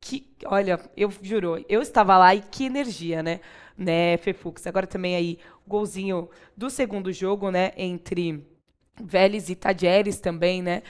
S1: que, olha, eu juro, eu estava lá e que energia, né? Né, Fefux. Agora também aí golzinho do segundo jogo, né, entre Vélez e Tadieres também, né?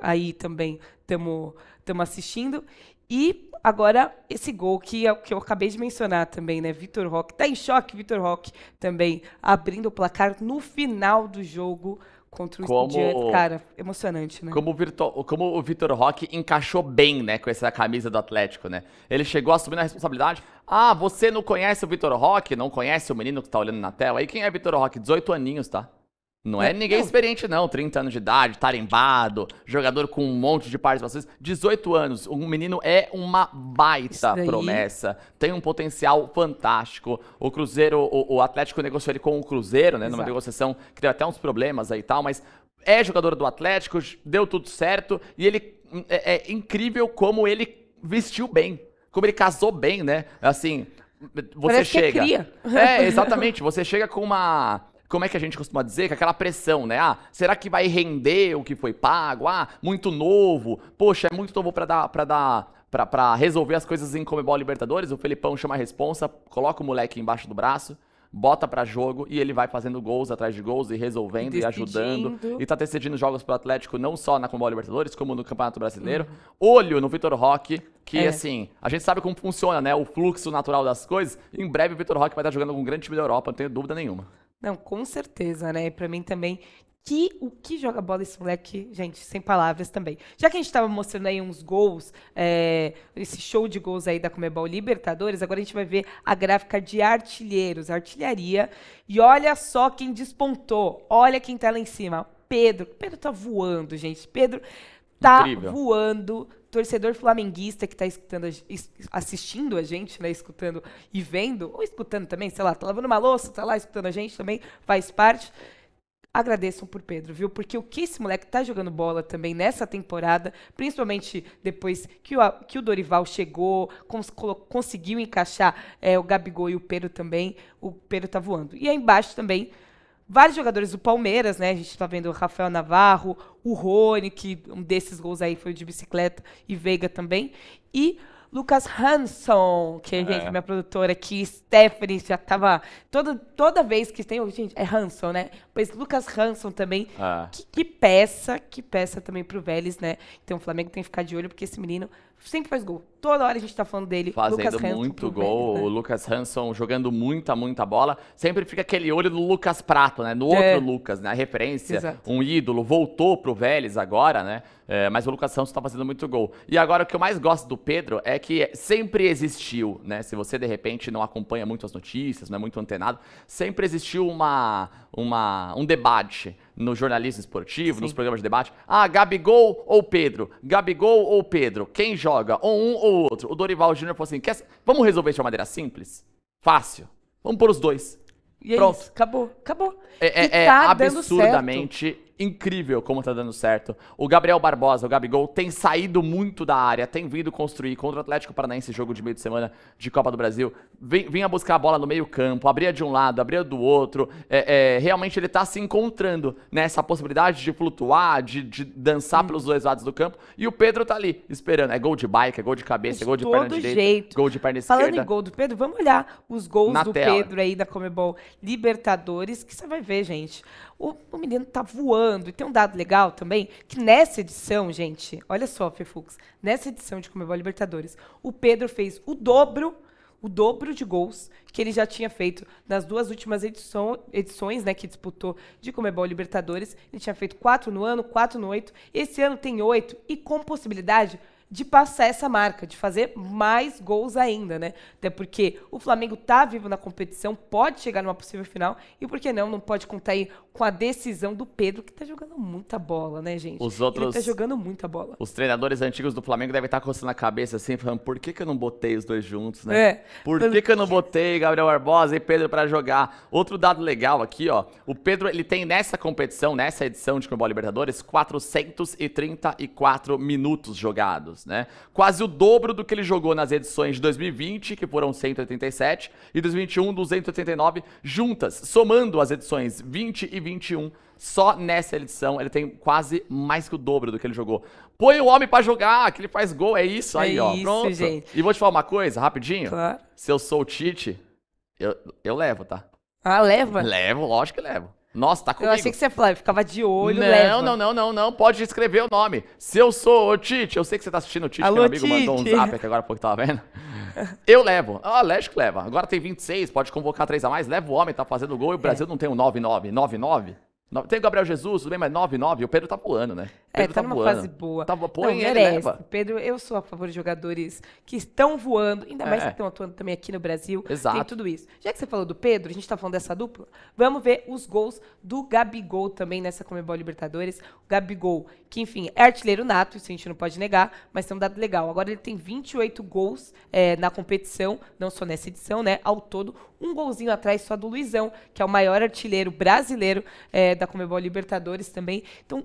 S1: Aí também estamos assistindo. E agora esse gol que, é, que eu acabei de mencionar também, né? Vitor Roque. Tá em choque, Vitor Roque também abrindo o placar no final do jogo contra o como, Cara, emocionante, né? Como
S2: o, como o Vitor Roque encaixou bem, né, com essa camisa do Atlético, né? Ele chegou assumindo a responsabilidade. Ah, você não conhece o Vitor Roque? Não conhece o menino que tá olhando na tela? Aí quem é Vitor Roque? 18 aninhos, tá? Não é ninguém experiente, não. 30 anos de idade, tarimbado, jogador com um monte de participações. 18 anos, um menino é uma baita promessa. Tem um potencial fantástico. O Cruzeiro, o, o Atlético negociou ele com o Cruzeiro, né? Exato. Numa negociação que deu até uns problemas aí e tal, mas é jogador do Atlético, deu tudo certo. E ele hum, é, é incrível como ele vestiu bem. Como ele casou bem, né? Assim, você Parece é chega. Que cria. é, exatamente. Você chega com uma como é que a gente costuma dizer, com aquela pressão, né? Ah, será que vai render o que foi pago? Ah, muito novo. Poxa, é muito novo para dar para dar para resolver as coisas em Comebol Libertadores. O Felipão chama a responsa, coloca o moleque embaixo do braço bota para jogo e ele vai fazendo gols atrás de gols e resolvendo e ajudando. E tá decidindo jogos pro Atlético não só na Comebol Libertadores, como no Campeonato Brasileiro. Uhum. Olho no Vitor Roque, que é. assim, a gente sabe como funciona, né? O fluxo natural das coisas. Em breve o Vitor Roque vai estar jogando com um grande time da Europa, não tenho dúvida nenhuma.
S1: Não, com certeza, né? Para mim também. Que o que joga bola esse moleque, gente, sem palavras também. Já que a gente estava mostrando aí uns gols, é, esse show de gols aí da Comebol Libertadores, agora a gente vai ver a gráfica de artilheiros, artilharia. E olha só quem despontou. Olha quem tá lá em cima. Pedro. Pedro tá voando, gente. Pedro tá Incrível. voando torcedor flamenguista que está assistindo a gente, né, escutando e vendo, ou escutando também, sei lá, tá lavando uma louça, tá lá escutando a gente também, faz parte. Agradeçam por Pedro, viu? Porque o que esse moleque tá jogando bola também nessa temporada, principalmente depois que o, que o Dorival chegou, cons, conseguiu encaixar é, o Gabigol e o Pedro também, o Pedro tá voando. E aí embaixo também vários jogadores do Palmeiras, né? A gente está vendo o Rafael Navarro, o Rony, que um desses gols aí foi de bicicleta, e Veiga também. E Lucas Hanson, que é, gente, é. minha produtora aqui, Stephanie, já tava. Toda, toda vez que tem. Oh, gente, é Hanson, né? Pois Lucas Hanson também. É. Que, que, peça, que peça também pro Vélez, né? Então o Flamengo tem que ficar de olho, porque esse menino sempre faz gol. Toda hora a gente tá falando dele. Fazendo Lucas muito gol. né? O
S2: Lucas Hanson jogando muita, muita bola. Sempre fica aquele olho do Lucas Prato, né? No é. outro Lucas, né? A referência, Exato. um ídolo. Voltou pro Vélez agora, né? É, mas o Lucas Hanson tá fazendo muito gol. E agora o que eu mais gosto do Pedro é que sempre existiu, né? Se você de repente não acompanha muito as notícias, não é muito antenado, sempre existiu uma, uma, um debate no jornalismo esportivo, Sim. nos programas de debate. Ah, Gabigol ou Pedro? Gabigol ou Pedro? Quem joga? Ou um ou outro? O Dorival Júnior falou assim: Quer... vamos resolver isso de uma maneira simples? Fácil. Vamos pôr os dois.
S1: E é Pronto. É isso, acabou, acabou.
S2: É, é, é tá é absurdamente incrível como tá dando certo. O Gabriel Barbosa, o Gabigol, tem saído muito da área, tem vindo construir contra o Atlético Paranaense, jogo de meio de semana de Copa do Brasil. Vinha buscar a bola no meio campo, abria de um lado, abria do outro. É, é, realmente ele tá se encontrando nessa possibilidade de flutuar, de, de dançar hum. pelos dois lados do campo. E o Pedro tá ali, esperando. É gol de bike, é gol de cabeça, de é gol de perna direita, jeito. gol de perna Falando esquerda. Falando em gol
S1: do Pedro, vamos olhar os gols Na do tela. Pedro aí da Comebol Libertadores, que você vai ver, gente o, o menino tá voando. E tem um dado legal também, que nessa edição, gente, olha só, Fefux, nessa edição de Comebol Libertadores, o Pedro fez o dobro o dobro de gols que ele já tinha feito nas duas últimas edição, edições né, que disputou de Comebol Libertadores. Ele tinha feito quatro no ano, quatro no oito. Esse ano tem oito e com possibilidade de passar essa marca, de fazer mais gols ainda, né? Até porque o Flamengo tá vivo na competição, pode chegar numa possível final e por que não, não pode contar aí com a decisão do Pedro que tá jogando muita bola, né, gente? Os outros Ele tá jogando muita bola.
S2: Os treinadores antigos do Flamengo devem estar tá coçando a cabeça assim, falando, por que que eu não botei os dois juntos, né? É. Por que que eu não botei Gabriel Barbosa e Pedro para jogar? Outro dado legal aqui, ó, o Pedro, ele tem nessa competição, nessa edição de Campeonato Libertadores, 434 minutos jogados jogos, né? Quase o dobro do que ele jogou nas edições de 2020, que foram 187, e 2021, 289 juntas, somando as edições 20 e 21. Só nessa edição ele tem quase mais que o dobro do que ele jogou. Põe o homem para jogar, que ele faz gol, é isso é aí, ó. Isso, pronto. Gente. E vou te falar uma coisa, rapidinho. Claro. Se eu sou o Tite, eu, eu levo, tá? Ah, leva? Levo, lógico que levo. Nossa, tá comigo. Eu achei que você
S1: falava, ficava de olho, Não, leva. não, não,
S2: não, não, pode escrever o nome. Se eu sou o Tite, eu sei que você tá assistindo o Tite, Alô, meu amigo Tite. mandou um zap aqui agora porque tava tá vendo. Eu levo. Ah, lógico que leva. Agora tem 26, pode convocar três a mais, leva o homem, tá fazendo gol e o é. Brasil é. não tem um 9-9. 9-9? Tem o Gabriel Jesus, tudo bem, mas 9-9, o Pedro tá voando, né? É, Pedro é, tá, tá numa voando. fase
S1: boa. Tá, põe Não, ele, Leva. Né, Pedro, eu sou a favor de jogadores que estão voando, ainda mais é. que estão atuando também aqui no Brasil. Exato. Tem tudo isso. Já que você falou do Pedro, a gente tá falando dessa dupla, vamos ver os gols do Gabigol também nessa Comebol Libertadores. O Gabigol, que enfim, é artilheiro nato, isso a gente não pode negar, mas tem um dado legal. Agora ele tem 28 gols é, na competição, não só nessa edição, né? Ao todo, um golzinho atrás só do Luizão, que é o maior artilheiro brasileiro é, da Comebol Libertadores também. Então,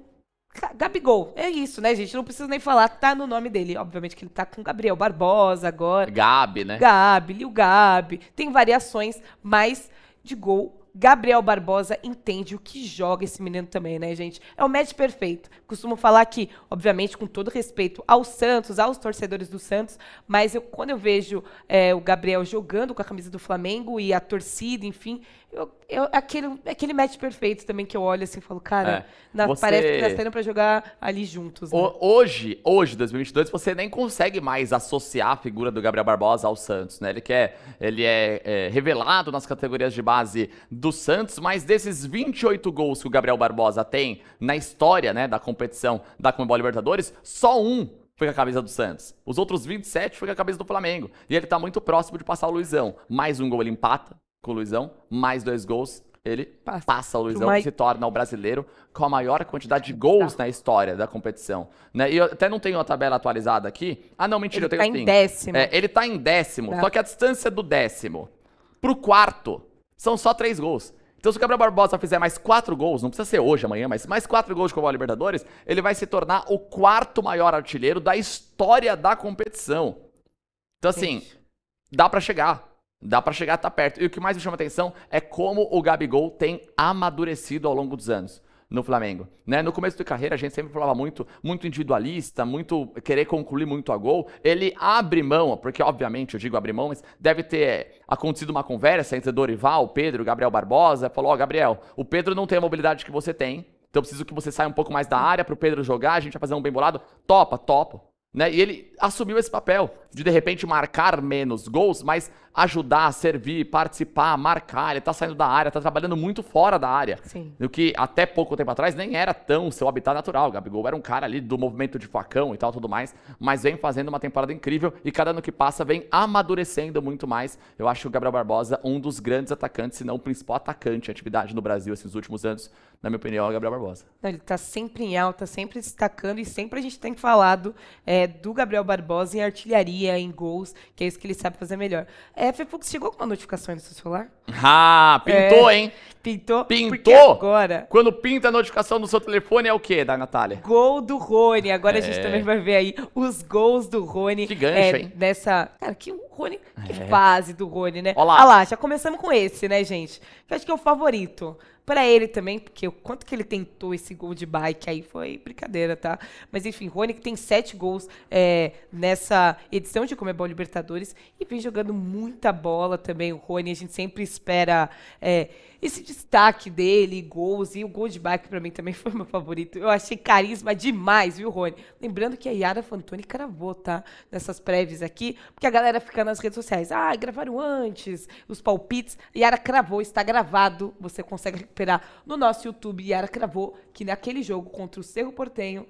S1: Gabigol, é isso, né, gente? Não precisa nem falar, tá no nome dele. Obviamente que ele tá com Gabriel Barbosa agora.
S2: Gabi, né? Gabi,
S1: Lil Gabi. Tem variações, mas de gol. Gabriel Barbosa entende o que joga esse menino também, né, gente? É o match perfeito. Costumo falar que, obviamente, com todo respeito ao Santos, aos torcedores do Santos, mas eu, quando eu vejo é, o Gabriel jogando com a camisa do Flamengo e a torcida, enfim, eu, eu, aquele, aquele match perfeito também que eu olho assim e falo, cara, é. na, você... parece que tá nasceram para jogar ali juntos. Né? O,
S2: hoje, hoje, 2022, você nem consegue mais associar a figura do Gabriel Barbosa ao Santos, né? Ele, quer, é, ele é, é, revelado nas categorias de base do Santos, mas desses 28 gols que o Gabriel Barbosa tem na história né, da competição da Comebol Libertadores, só um foi com a camisa do Santos. Os outros 27 foi com a camisa do Flamengo. E ele tá muito próximo de passar o Luizão. Mais um gol ele empata, com o Luizão, mais dois gols. Ele passa, passa o Luizão, e se torna o brasileiro com a maior quantidade de gols tá. na história da competição. Né? E eu até não tenho a tabela atualizada aqui. Ah, não, mentira, ele eu tenho tá Em décimo. É, ele tá em décimo, tá. só que a distância do décimo pro quarto são só três gols. Então, se o Gabriel Barbosa fizer mais quatro gols, não precisa ser hoje, amanhã, mas mais quatro gols de Copa Libertadores, ele vai se tornar o quarto maior artilheiro da história da competição. Então, assim, Ixi. dá para chegar. Dá para chegar tá perto. E o que mais me chama atenção é como o Gabigol tem amadurecido ao longo dos anos no Flamengo. Né? No começo de carreira, a gente sempre falava muito, muito individualista, muito querer concluir muito a gol. Ele abre mão, porque obviamente eu digo abrir mão, mas deve ter acontecido uma conversa entre Dorival, Pedro, Gabriel Barbosa. Falou: Ó, oh, Gabriel, o Pedro não tem a mobilidade que você tem, então preciso que você saia um pouco mais da área para o Pedro jogar, a gente vai fazer um bem bolado. Topa, topa. Né? E ele assumiu esse papel de de repente marcar menos gols, mas ajudar, servir, participar, marcar. Ele está saindo da área, está trabalhando muito fora da área. Sim. O que até pouco tempo atrás nem era tão seu habitat natural. O Gabigol era um cara ali do movimento de facão e tal, tudo mais, mas vem fazendo uma temporada incrível e cada ano que passa vem amadurecendo muito mais. Eu acho o Gabriel Barbosa um dos grandes atacantes, se não o principal atacante em atividade no Brasil esses últimos anos na minha opinião, é o Gabriel Barbosa.
S1: Ele está sempre em alta, sempre destacando e sempre a gente tem falado é, do Gabriel Barbosa em artilharia, em gols, que é isso que ele sabe fazer melhor. É, Fefux, chegou com uma notificação no seu celular?
S2: Ah, pintou, é, hein? Pintou? Pintou?
S1: agora... Quando
S2: pinta a notificação no seu
S1: telefone é o quê, da Natália? Gol do Rony. Agora é. a gente é. também vai ver aí os gols do Rony. Que gancho, é, hein? Nessa... Cara, que Rony... Que é. fase do Rony, né? Olha lá. Olha ah lá, já começamos com esse, né, gente? Que acho que é o favorito para ele também, porque o quanto que ele tentou esse gol de bike aí foi brincadeira, tá? Mas enfim, Rony que tem sete gols é, nessa edição de Comebol Libertadores e vem jogando muita bola também. O Rony, a gente sempre espera é, esse destaque dele, gols, e o gol de bike para mim também foi meu favorito. Eu achei carisma demais, viu, Rony? Lembrando que a Yara Fantoni cravou, tá? Nessas prévias aqui, porque a galera fica nas redes sociais. Ah, gravaram antes, os palpites. Yara cravou, está gravado, você consegue recuperar no nosso YouTube. Yara cravou que naquele jogo contra o Cerro Portenho,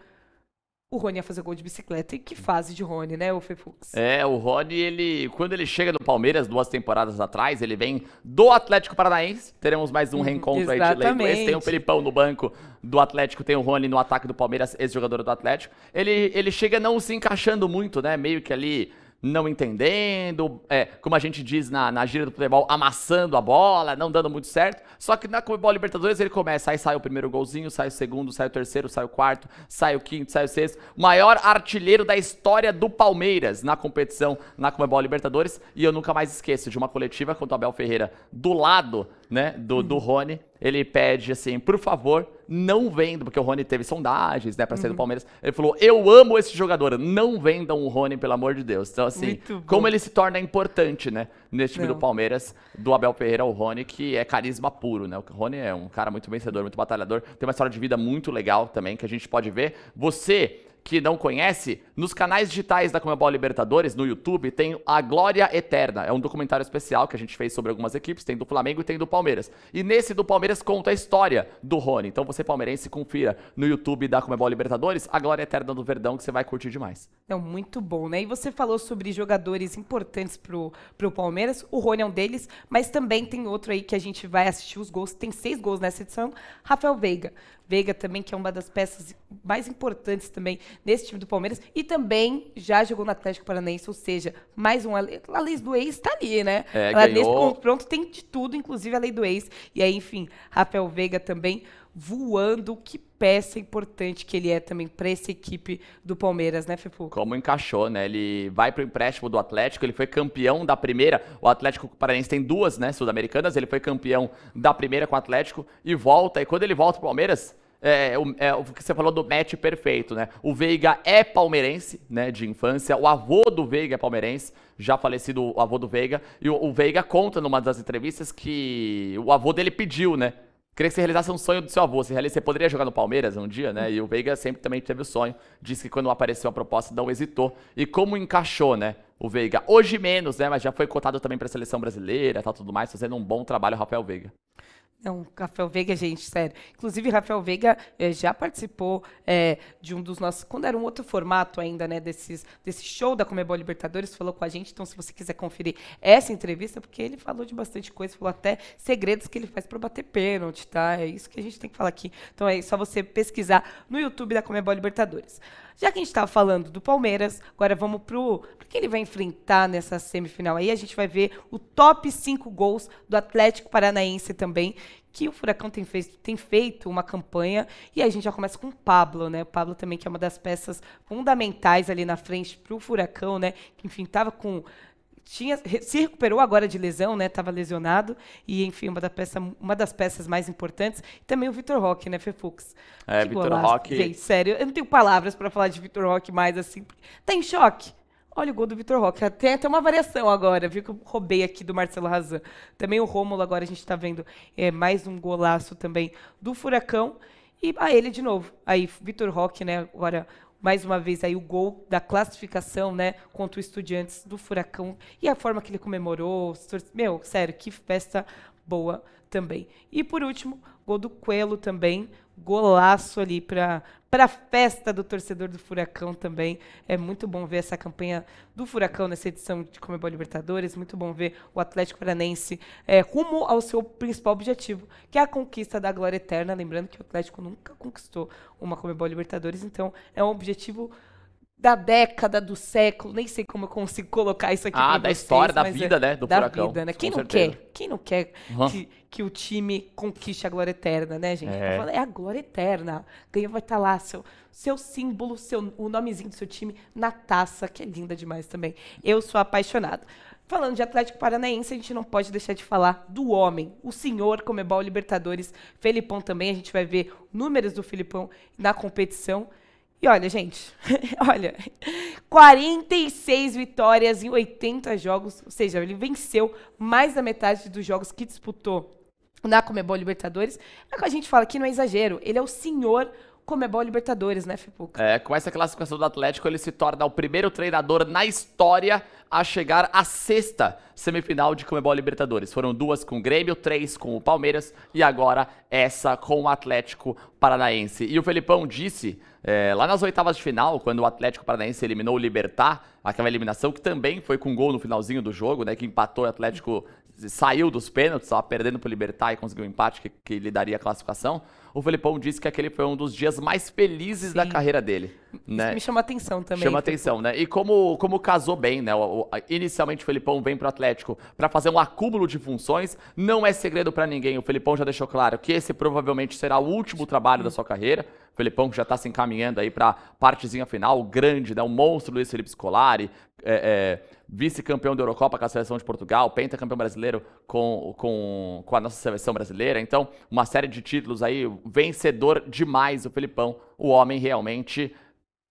S1: o Rony ia fazer gol de bicicleta. E que fase de Rony, né, o Fefux?
S2: É, o Rony, ele, quando ele chega no Palmeiras, duas temporadas atrás, ele vem do Atlético Paranaense. Teremos mais um uhum, reencontro aí de Leitões. Tem o Felipão no banco do Atlético, tem o Rony no ataque do Palmeiras, ex-jogador do Atlético. Ele, ele chega não se encaixando muito, né, meio que ali não entendendo, é, como a gente diz na, na gira do futebol, amassando a bola, não dando muito certo. Só que na Comebol Libertadores ele começa, aí sai o primeiro golzinho, sai o segundo, sai o terceiro, sai o quarto, sai o quinto, sai o sexto. Maior artilheiro da história do Palmeiras na competição na Comebol Libertadores. E eu nunca mais esqueço de uma coletiva com o Abel Ferreira do lado né, do, do uhum. Rony, ele pede assim, por favor, não venda, porque o Rony teve sondagens, né, pra sair do uhum. Palmeiras. Ele falou, eu amo esse jogador, não vendam o Rony, pelo amor de Deus. Então, assim, como ele se torna importante, né, nesse time do Palmeiras, do Abel Ferreira ao Rony, que é carisma puro, né? O Rony é um cara muito vencedor, muito batalhador, tem uma história de vida muito legal também, que a gente pode ver. Você que não conhece, nos canais digitais da Comebol Libertadores, no YouTube, tem A Glória Eterna. É um documentário especial que a gente fez sobre algumas equipes, tem do Flamengo e tem do Palmeiras. E nesse do Palmeiras conta a história do Rony. Então você palmeirense, confira no YouTube da Comebol Libertadores, A Glória Eterna do Verdão, que você vai curtir demais.
S1: Então, muito bom, né? E você falou sobre jogadores importantes pro, pro Palmeiras, o Rony é um deles, mas também tem outro aí que a gente vai assistir os gols, tem seis gols nessa edição, Rafael Veiga. Veiga também, que é uma das peças mais importantes também nesse time do Palmeiras. E também já jogou no Atlético Paranaense, ou seja, mais um. A lei do ex está ali, né? É, Ela, ganhou. Nesse confronto tem de tudo, inclusive a lei do ex. E aí, enfim, Rafael Veiga também voando. Que peça importante que ele é também para essa equipe do Palmeiras, né, Fipu?
S2: Como encaixou, né? Ele vai para o empréstimo do Atlético, ele foi campeão da primeira. O Atlético Paranaense tem duas, né, sul-americanas. Ele foi campeão da primeira com o Atlético e volta. E quando ele volta para o Palmeiras, é, é, é, o que você falou do match perfeito, né? O Veiga é palmeirense, né, de infância. O avô do Veiga é palmeirense, já falecido o avô do Veiga. E o, o Veiga conta numa das entrevistas que o avô dele pediu, né, Queria que você realizasse um sonho do seu avô. Você, poderia jogar no Palmeiras um dia, né? E o Veiga sempre também teve o sonho. Disse que quando apareceu a proposta não hesitou. E como encaixou, né? O Veiga. Hoje menos, né? Mas já foi cotado também para a seleção brasileira, tal, tudo mais, fazendo um bom trabalho o Rafael Veiga.
S1: Não, é Rafael Veiga, gente, sério. Inclusive, Rafael Veiga eh, já participou eh, de um dos nossos. Quando era um outro formato ainda, né? Desses, desse show da Comebol Libertadores, falou com a gente. Então, se você quiser conferir essa entrevista, porque ele falou de bastante coisa, falou até segredos que ele faz para bater pênalti, tá? É isso que a gente tem que falar aqui. Então, é só você pesquisar no YouTube da Comebol Libertadores. Já que a gente estava falando do Palmeiras, agora vamos para o que ele vai enfrentar nessa semifinal aí? A gente vai ver o top 5 gols do Atlético Paranaense também que o Furacão tem, fez, tem feito uma campanha, e aí a gente já começa com o Pablo, né? O Pablo também, que é uma das peças fundamentais ali na frente para o Furacão, né? Que, enfim, estava com tinha se recuperou agora de lesão, né? Tava lesionado e enfim, uma, da peça, uma das peças mais importantes, e também o Vitor Roque, né, Fefux. É, Vitor Roque. sério, eu não tenho palavras para falar de Vitor Roque mais assim. Tá em choque. Olha o gol do Vitor Roque. Tem até uma variação agora, viu? Que eu roubei aqui do Marcelo Razan. Também o Rômulo, agora a gente está vendo é, mais um golaço também do Furacão. E a ah, ele de novo. Aí, Vitor Roque, né? Agora, mais uma vez, aí o gol da classificação, né? Contra o Estudiantes do Furacão. E a forma que ele comemorou. Meu, sério, que festa boa também. E por último, gol do Coelho também. Golaço ali para para a festa do torcedor do Furacão também. É muito bom ver essa campanha do Furacão nessa edição de Comebol Libertadores. Muito bom ver o Atlético Paranense é, rumo ao seu principal objetivo, que é a conquista da glória eterna. Lembrando que o Atlético nunca conquistou uma Comebol Libertadores, então é um objetivo da década, do século, nem sei como eu consigo colocar isso aqui. Ah, da vocês, história, da é vida, é, né? Do da furacão. Vida, né? Quem não certeza. quer? Quem não quer uhum. que, que o time conquiste a glória eterna, né, gente? É, falo, é a glória eterna. Ganha vai estar tá lá, seu, seu símbolo, seu, o nomezinho do seu time na taça, que é linda demais também. Eu sou apaixonado. Falando de Atlético Paranaense, a gente não pode deixar de falar do homem, o senhor Comebol Libertadores, Felipão também. A gente vai ver números do Felipão na competição. E olha, gente, olha, 46 vitórias em 80 jogos, ou seja, ele venceu mais da metade dos jogos que disputou na Comebol Libertadores. É que a gente fala que não é exagero, ele é o senhor Comebol é Libertadores, né, Fipuca?
S2: É, com essa classificação do Atlético, ele se torna o primeiro treinador na história a chegar à sexta semifinal de Comebol Libertadores. Foram duas com o Grêmio, três com o Palmeiras e agora essa com o Atlético Paranaense. E o Felipão disse é, lá nas oitavas de final, quando o Atlético Paranaense eliminou o Libertar, aquela eliminação que também foi com gol no finalzinho do jogo, né? Que empatou o Atlético, saiu dos pênaltis, estava perdendo para o Libertar e conseguiu um empate que, que lhe daria a classificação. O Felipão disse que aquele foi um dos dias mais felizes Sim. da carreira dele. Né? Isso me
S1: chama atenção também. Chama
S2: atenção, né? E como, como casou bem, né? O, o, inicialmente o Felipão vem pro Atlético para fazer um acúmulo de funções. Não é segredo para ninguém. O Felipão já deixou claro que esse provavelmente será o último trabalho da sua carreira. Felipão que já está se encaminhando aí para a partezinha final, grande, né? O monstro Luiz Felipe Scolari, é, é, vice-campeão da Eurocopa com a seleção de Portugal, pentacampeão brasileiro com, com, com a nossa seleção brasileira. Então, uma série de títulos aí, vencedor demais o Felipão. O homem realmente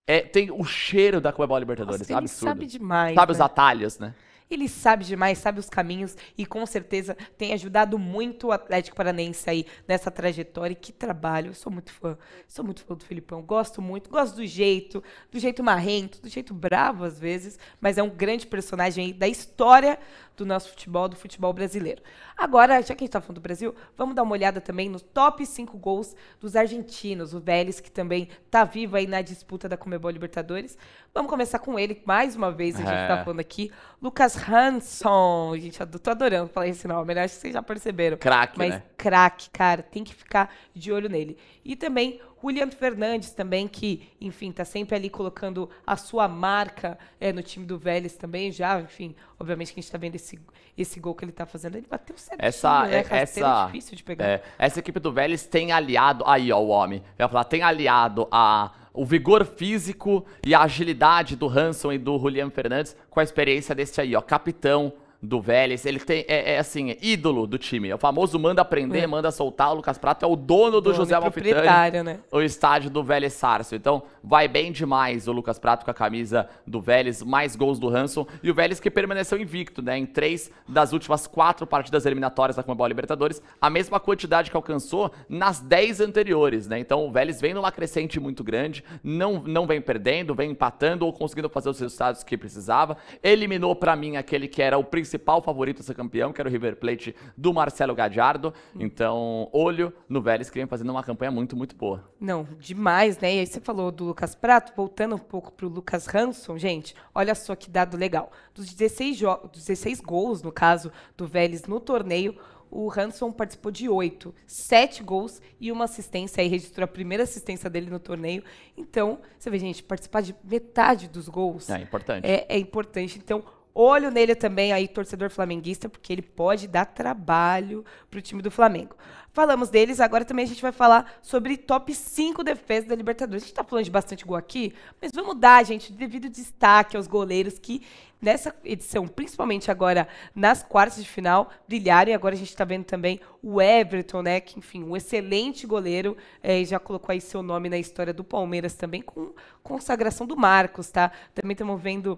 S2: é, tem o cheiro da Copa Libertadores, nossa, é absurdo. Ele sabe demais. Sabe né? os atalhos, né?
S1: Ele sabe demais, sabe os caminhos e com certeza tem ajudado muito o Atlético Paranense aí nessa trajetória. E que trabalho, eu sou muito fã. Sou muito fã do Filipão, gosto muito, gosto do jeito, do jeito marrento, do jeito bravo às vezes, mas é um grande personagem da história do nosso futebol, do futebol brasileiro. Agora, já que a gente está falando do Brasil, vamos dar uma olhada também no top 5 gols dos argentinos. O Vélez, que também está vivo aí na disputa da Comebol Libertadores. Vamos começar com ele, mais uma vez, a gente está é. falando aqui. Lucas Hanson. Gente, eu tô adorando falar esse nome, né? Acho que vocês já perceberam. Craque, Mas né? craque, cara, tem que ficar de olho nele. E também o Leandro Fernandes também, que, enfim, está sempre ali colocando a sua marca é, no time do Vélez também, já, enfim, obviamente que a gente está vendo esse, esse gol que ele está fazendo, ele bateu certinho, essa, né? É, é essa, difícil de pegar. É,
S2: essa equipe do Vélez tem aliado, aí ó, o homem, eu falar, tem aliado a o vigor físico e a agilidade do Hanson e do Julian Fernandes com a experiência desse aí, ó, capitão, do Vélez. Ele tem, é, é, assim, é ídolo do time. É o famoso manda aprender, é. manda soltar. O Lucas Prato é o dono do dono José Malfitani, né? o estádio do Vélez Sárcio. Então, vai bem demais o Lucas Prato com a camisa do Vélez, mais gols do Hanson. E o Vélez que permaneceu invicto, né? Em três das últimas quatro partidas eliminatórias da Comebol Libertadores, a mesma quantidade que alcançou nas dez anteriores, né? Então, o Vélez vem numa crescente muito grande, não, não vem perdendo, vem empatando ou conseguindo fazer os resultados que precisava. Eliminou, para mim, aquele que era o principal principal favorito a ser campeão, que era o River Plate do Marcelo Gadiardo. Então, olho no Vélez, que vem fazendo uma campanha muito, muito boa.
S1: Não, demais, né? E aí você falou do Lucas Prato, voltando um pouco pro Lucas Hanson, gente, olha só que dado legal. Dos 16, 16 gols, no caso, do Vélez no torneio, o Hanson participou de oito, sete gols e uma assistência, aí registrou a primeira assistência dele no torneio. Então, você vê, gente, participar de metade dos gols. É importante. É, é importante. Então, olho nele também, aí, torcedor flamenguista, porque ele pode dar trabalho para o time do Flamengo. Falamos deles, agora também a gente vai falar sobre top 5 defesas da Libertadores. A gente está falando de bastante gol aqui, mas vamos dar, gente, devido destaque aos goleiros que nessa edição, principalmente agora nas quartas de final, brilharam. E agora a gente está vendo também o Everton, né? Que, enfim, um excelente goleiro. É, já colocou aí seu nome na história do Palmeiras também, com consagração do Marcos, tá? Também estamos vendo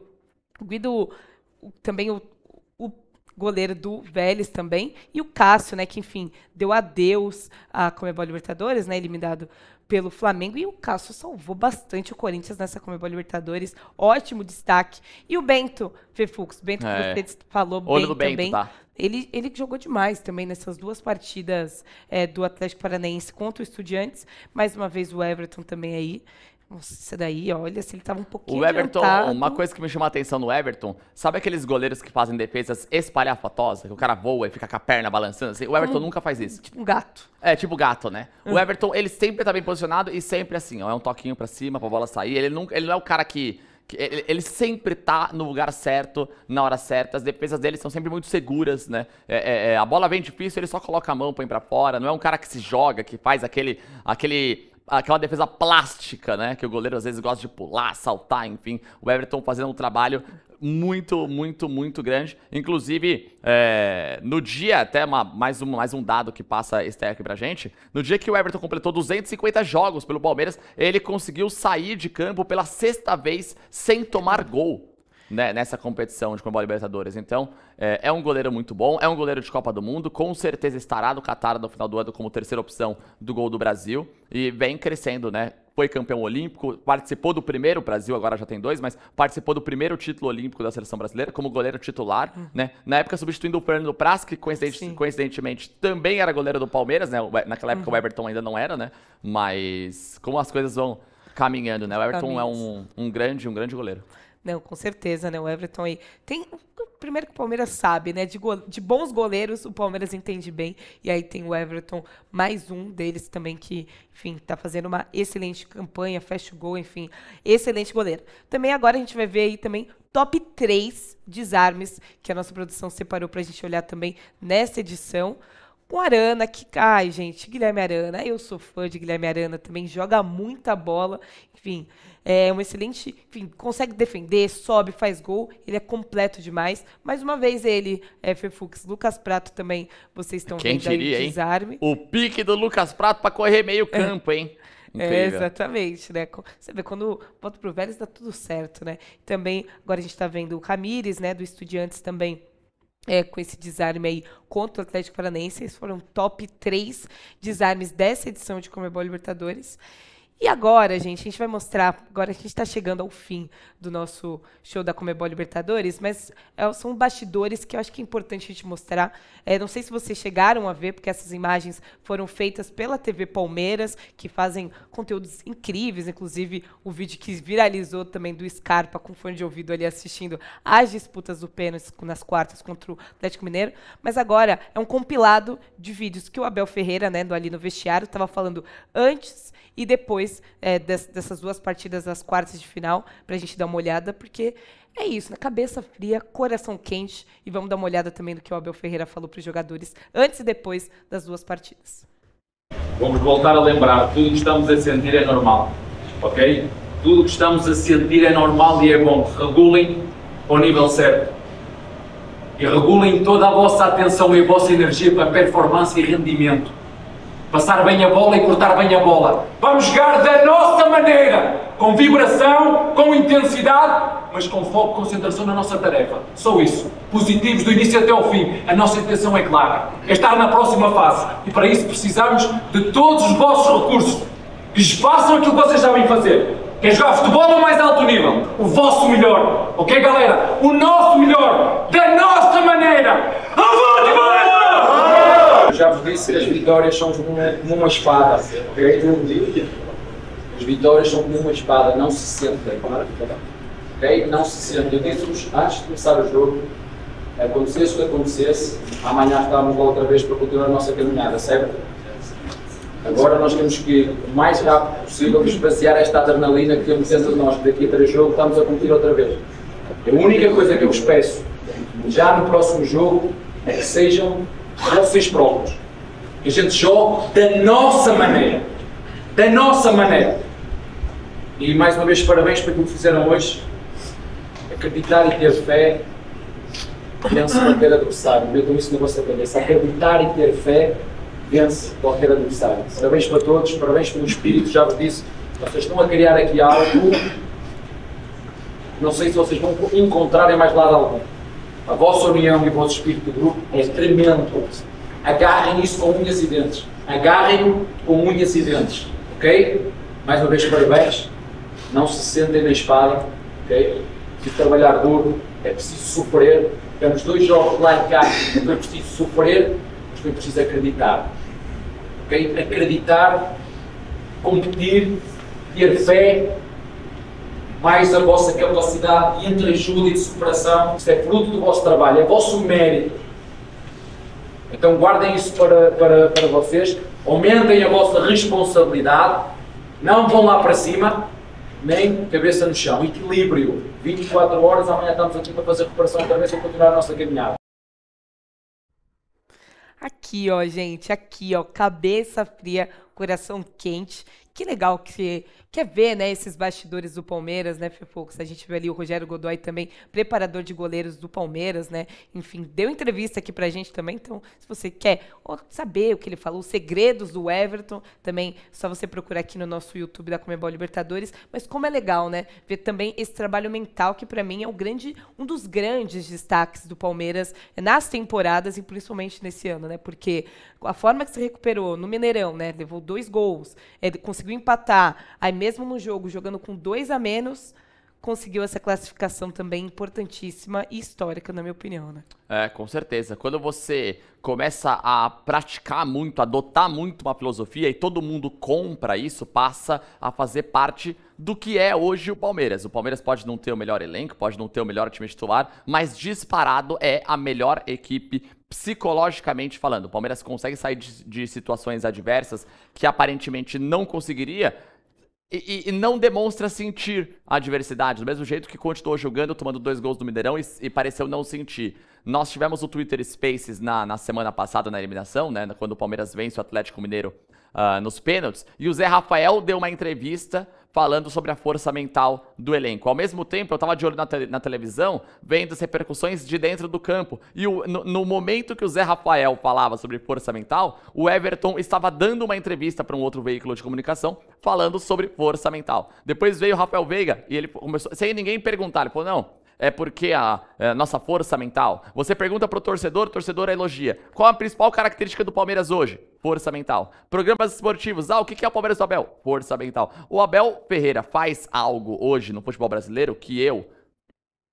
S1: Guido também o, o goleiro do Vélez também, e o Cássio, né, que enfim, deu adeus à Comebol Libertadores, né, eliminado pelo Flamengo, e o Cássio salvou bastante o Corinthians nessa Comebol Libertadores, ótimo destaque. E o Bento, Fefux, Bento é. que você falou Olho bem também, Bento, tá. ele, ele jogou demais também nessas duas partidas é, do Atlético Paranaense contra o Estudiantes, mais uma vez o Everton também aí, nossa, isso daí, olha, se ele tava um pouquinho. O Everton, adiantado. uma coisa
S2: que me chamou a atenção no Everton, sabe aqueles goleiros que fazem defesas espalhafatosas, que o cara voa e fica com a perna balançando assim? O Everton um, nunca faz isso. Tipo um gato. É, tipo gato, né? O ah. Everton, ele sempre tá bem posicionado e sempre assim, ó, é um toquinho para cima pra bola sair. Ele, nunca, ele não é o cara que ele, sempre tá no lugar certo, na hora certa. As defesas dele são sempre muito seguras, né? É, é, é, a bola vem difícil, ele só coloca a mão, põe pra fora. Não é um cara que se joga, que faz aquele, aquele aquela defesa plástica, né? Que o goleiro às vezes gosta de pular, saltar, enfim. O Everton fazendo um trabalho muito, muito, muito grande. Inclusive, é, no dia, até uma, mais, um, mais um dado que passa este aqui pra gente, no dia que o Everton completou 250 jogos pelo Palmeiras, ele conseguiu sair de campo pela sexta vez sem tomar gol né, nessa competição de Comebol Libertadores. Então, é, é, um goleiro muito bom, é um goleiro de Copa do Mundo, com certeza estará no Qatar no final do ano como terceira opção do gol do Brasil e vem crescendo, né? Foi campeão olímpico, participou do primeiro, Brasil agora já tem dois, mas participou do primeiro título olímpico da seleção brasileira como goleiro titular, uhum. né? Na época substituindo o Fernando Pras, que coincidente, coincidentemente também era goleiro do Palmeiras, né? Naquela época uhum. o Everton ainda não era, né? Mas como as coisas vão caminhando, né? O Everton é Caminhos. é um, um grande, um grande goleiro.
S1: Não, com certeza, né? O Everton aí. Tem. Primeiro que o Palmeiras sabe, né? De, de bons goleiros, o Palmeiras entende bem. E aí tem o Everton, mais um deles também, que, enfim, tá fazendo uma excelente campanha, fecha o gol, enfim, excelente goleiro. Também agora a gente vai ver aí também top 3 desarmes que a nossa produção separou pra gente olhar também nessa edição. O Arana, que. Ai, gente, Guilherme Arana, eu sou fã de Guilherme Arana também, joga muita bola, enfim, é um excelente. Enfim, consegue defender, sobe, faz gol, ele é completo demais. Mais uma vez, ele, é, Fefux, Lucas Prato também, vocês estão Quem vendo diria, aí, desarme. Hein? O
S2: pique do Lucas Prato para correr meio é. campo, hein? É,
S1: exatamente, né? Você vê, quando volta pro Vélez dá tudo certo, né? Também, agora a gente está vendo o Camires, né, do Estudiantes também é, com esse desarme aí contra o Atlético Paranaense. Eles foram top 3 desarmes dessa edição de Comebol Libertadores. E agora, gente, a gente vai mostrar. Agora a gente está chegando ao fim do nosso show da Comebol Libertadores, mas é, são bastidores que eu acho que é importante a gente mostrar. É, não sei se vocês chegaram a ver, porque essas imagens foram feitas pela TV Palmeiras, que fazem conteúdos incríveis, inclusive o vídeo que viralizou também do Scarpa com fone de ouvido ali assistindo às disputas do pênalti nas quartas contra o Atlético Mineiro. Mas agora é um compilado de vídeos que o Abel Ferreira, né, do ali no vestiário, estava falando antes e depois depois é, dessas duas partidas das quartas de final, para a gente dar uma olhada, porque é isso, na né? cabeça fria, coração quente, e vamos dar uma olhada também no que o Abel Ferreira falou para os jogadores antes e depois das duas partidas. Vamos voltar a lembrar, tudo que estamos a sentir é normal,
S3: ok? Tudo que estamos a sentir é normal e é bom. Regulem ao nível certo. E regulem toda a vossa atenção e a vossa energia para performance e rendimento. Passar bem a bola e cortar bem a bola. Vamos jogar da nossa maneira, com vibração, com intensidade, mas com foco, e concentração na nossa tarefa. Só isso. Positivos do início até ao fim. A nossa intenção é clara. É estar na próxima fase. E para isso precisamos de todos os vossos recursos. Que façam aquilo que vocês sabem fazer. Quer jogar futebol a mais alto nível? O vosso melhor. Ok, galera? O nosso melhor. Da nossa maneira. Avante, galera! já vos disse que as vitórias são como uma espada. Então, as vitórias são como uma espada, não se sentem. Okay? Não se sentem. Eu disse-vos antes de começar o jogo, acontecesse o que acontecesse, amanhã estávamos lá outra vez para continuar a nossa caminhada, certo? Agora nós temos que, o mais rápido possível, espaciar esta adrenalina que temos dentro de nós, daqui para o jogo estamos a competir outra vez. A única coisa que eu vos peço, já no próximo jogo, é que sejam vocês próprios. E a gente joga da nossa maneira. Da nossa maneira. E mais uma vez, parabéns para o que fizeram hoje. Acreditar e ter fé vence qualquer adversário. Meu com isso na vossa cabeça. Acreditar e ter fé vence qualquer adversário. Parabéns para todos, parabéns pelo Espírito, já vos disse. Vocês estão a criar aqui algo. Não sei se vocês vão encontrar em mais lado algum. A vossa união e o vosso espírito de grupo é tremendo. Agarrem isso com unhas e dentes. Agarrem-no com unhas e dentes. Ok? Mais uma vez, parabéns. Não se sentem na espada. Ok? Preciso trabalhar duro. É preciso sofrer. Temos dois jogos lá em casa. Então é preciso sofrer, mas foi preciso acreditar. Ok? Acreditar, competir, ter fé mais a vossa capacidade de entreajuda e de superação. Isto é fruto do vosso trabalho, é vosso mérito. Então guardem isso para, para, para vocês, aumentem a vossa responsabilidade, não vão lá para cima, nem cabeça no chão. Equilíbrio. 24 horas, amanhã estamos aqui para fazer recuperação outra vez e continuar a nossa caminhada.
S1: Aqui, ó, gente, aqui, ó, cabeça fria, coração quente, que legal que você quer ver, né, esses bastidores do Palmeiras, né, Fefux? A gente viu ali o Rogério Godoy também, preparador de goleiros do Palmeiras, né? Enfim, deu entrevista aqui pra gente também, então se você quer saber o que ele falou, os segredos do Everton, também só você procurar aqui no nosso YouTube da Comebol Libertadores, mas como é legal, né, ver também esse trabalho mental que para mim é um grande, um dos grandes destaques do Palmeiras nas temporadas e principalmente nesse ano, né? Porque a forma que se recuperou no Mineirão, né, levou dois gols, é, conseguiu conseguiu empatar, aí mesmo no jogo, jogando com dois a menos, conseguiu essa classificação também importantíssima e histórica, na minha opinião, né?
S2: É, com certeza. Quando você começa a praticar muito, adotar muito uma filosofia e todo mundo compra isso, passa a fazer parte do que é hoje o Palmeiras. O Palmeiras pode não ter o melhor elenco, pode não ter o melhor time titular, mas disparado é a melhor equipe psicologicamente falando, o Palmeiras consegue sair de, de situações adversas que aparentemente não conseguiria, e, e, não demonstra sentir a adversidade, do mesmo jeito que continuou jogando, tomando dois gols do Mineirão e, e pareceu não sentir. Nós tivemos o Twitter Spaces na, na semana passada na eliminação, né, quando o Palmeiras vence o Atlético Mineiro uh, nos pênaltis. E o Zé Rafael deu uma entrevista falando sobre a força mental do elenco. Ao mesmo tempo, eu estava de olho na, te na, televisão, vendo as repercussões de dentro do campo. E o, no, no, momento que o Zé Rafael falava sobre força mental, o Everton estava dando uma entrevista para um outro veículo de comunicação falando sobre força mental. Depois veio o Rafael Veiga e ele começou, sem ninguém perguntar, ele falou: não é porque a, a é, nossa força mental. Você pergunta pro torcedor, o torcedor elogia. Qual a principal característica do Palmeiras hoje? Força mental. Programas esportivos. Ah, o que é o Palmeiras do Abel? Força mental. O Abel Ferreira faz algo hoje no futebol brasileiro que eu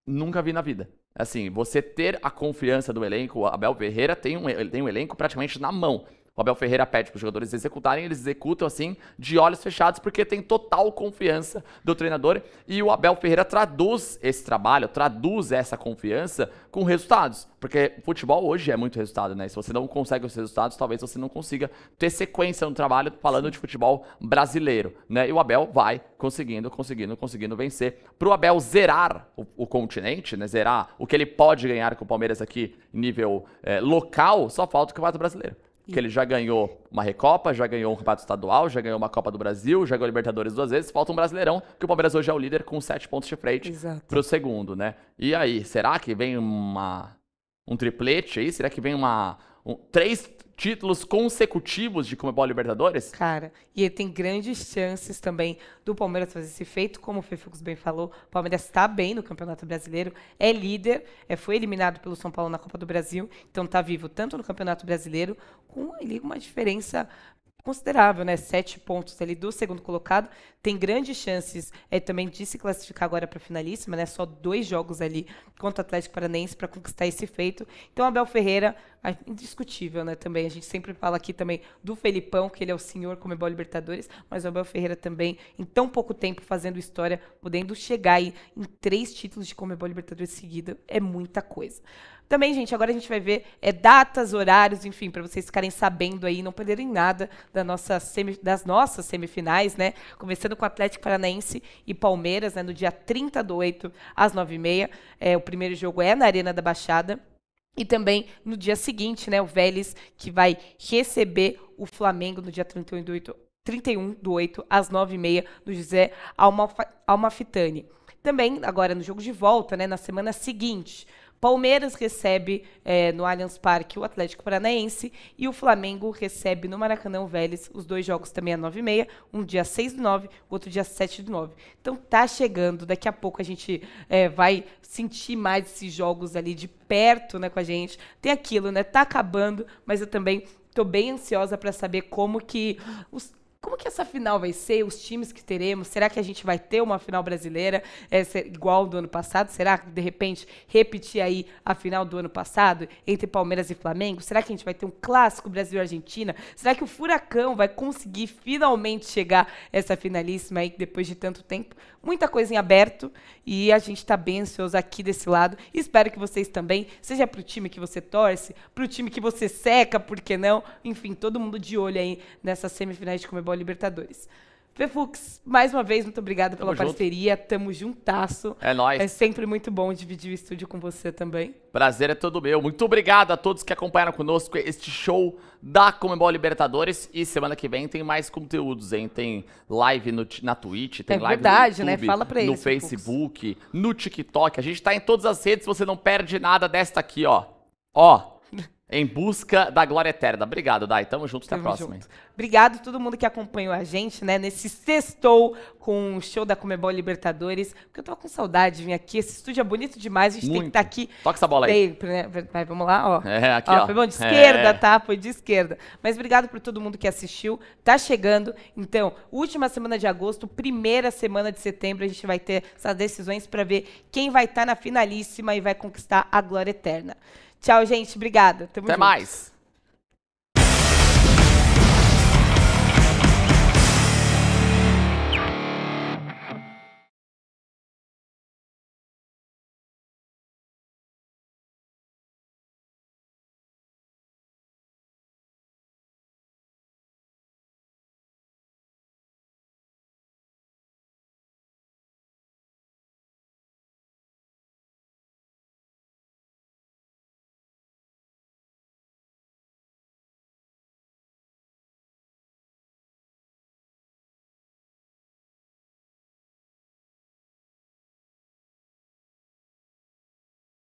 S2: nunca vi na vida. Assim, você ter a confiança do elenco, o Abel Ferreira tem um, tem um elenco praticamente na mão. O Abel Ferreira pede para os jogadores executarem, eles executam assim, de olhos fechados, porque tem total confiança do treinador. E o Abel Ferreira traduz esse trabalho, traduz essa confiança com resultados. Porque futebol hoje é muito resultado, né? Se você não consegue os resultados, talvez você não consiga ter sequência no trabalho falando de futebol brasileiro, né? E o Abel vai conseguindo, conseguindo, conseguindo vencer. Para o Abel zerar o, o, continente, né? Zerar o que ele pode ganhar com o Palmeiras aqui, nível é, local, só falta o Campeonato Brasileiro que ele já ganhou uma Recopa, já ganhou um campeonato estadual, já ganhou uma Copa do Brasil, já ganhou Libertadores duas vezes, falta um Brasileirão, que o Palmeiras hoje é o líder com sete pontos de frente para o segundo, né? E aí, será que vem uma, um triplete aí? Será que vem uma, um, três títulos consecutivos de Comebol Libertadores?
S1: Cara, e ele tem grandes chances também do Palmeiras fazer esse feito, como o Fefux bem falou, o Palmeiras está bem no Campeonato Brasileiro, é líder, é, foi eliminado pelo São Paulo na Copa do Brasil, então está vivo tanto no Campeonato Brasileiro, com ali uma diferença considerável, né? Sete pontos ali do segundo colocado. Tem grandes chances é, também de se classificar agora para a finalíssima, né? Só dois jogos ali contra o Atlético Paranaense para conquistar esse feito. Então, Abel Ferreira, indiscutível, né? Também a gente sempre fala aqui também do Felipão, que ele é o senhor Comebol Libertadores, mas o Abel Ferreira também, em tão pouco tempo fazendo história, podendo chegar aí em três títulos de Comebol Libertadores seguida, é muita coisa. Também, gente, agora a gente vai ver é, datas, horários, enfim, para vocês ficarem sabendo aí, não perderem nada da nossa semi, das nossas semifinais, né? Começando com Atlético Paranaense e Palmeiras, né? No dia 30 do 8 às 9h30. É, o primeiro jogo é na Arena da Baixada. E também no dia seguinte, né? O Vélez que vai receber o Flamengo no dia 31 do 8 31 do 8 às 9h30 do José Almafitani. Também, agora no jogo de volta, né, na semana seguinte, Palmeiras recebe é, no Allianz Parque o Atlético Paranaense e o Flamengo recebe no Maracanã o Vélez. Os dois jogos também a 9 e meia, um dia 6 nove, 9, outro dia 7 de 9. Então tá chegando, daqui a pouco a gente é, vai sentir mais esses jogos ali de perto né, com a gente. Tem aquilo, né? Tá acabando, mas eu também tô bem ansiosa para saber como que os como que essa final vai ser? Os times que teremos? Será que a gente vai ter uma final brasileira é, igual do ano passado? Será que, de repente, repetir aí a final do ano passado entre Palmeiras e Flamengo? Será que a gente vai ter um clássico Brasil-Argentina? Será que o Furacão vai conseguir finalmente chegar essa finalíssima aí depois de tanto tempo? Muita coisa em aberto e a gente está bem ansioso aqui desse lado. Espero que vocês também, seja para o time que você torce, para o time que você seca, por que não? Enfim, todo mundo de olho aí nessas semifinais de Comebol a Libertadores. Fefux, mais uma vez, muito obrigada pela junto. parceria. Tamo juntasso. É nóis. É sempre muito bom dividir o estúdio com você também.
S2: Prazer é todo meu. Muito obrigado a todos que acompanharam conosco este show da Comebol Libertadores. E semana que vem tem mais conteúdos, hein? Tem live no, na Twitch, tem é live verdade, no né? YouTube, né? Fala pra no Facebook, no TikTok. A gente tá em todas as redes, você não perde nada desta aqui, ó. Ó. Em busca da glória eterna. Obrigado, Dai. Tamo junto, até a próxima. Junto.
S1: Obrigado a todo mundo que acompanhou a gente, né? Nesse sextou com o show da Comebol Libertadores. Porque eu tô com saudade de vir aqui. Esse estúdio é bonito demais, a gente Muito. tem que estar tá aqui. Toca essa bola aí. Sempre, né? Vai, vamos lá, ó. É, aqui, ó. ó. Foi bom de é. esquerda, é. tá? Foi de esquerda. Mas obrigado por todo mundo que assistiu. Tá chegando. Então, última semana de agosto, primeira semana de setembro, a gente vai ter essas decisões para ver quem vai estar tá na finalíssima e vai conquistar a glória eterna. Tchau, gente. Obrigada. Tamo Até junto. mais.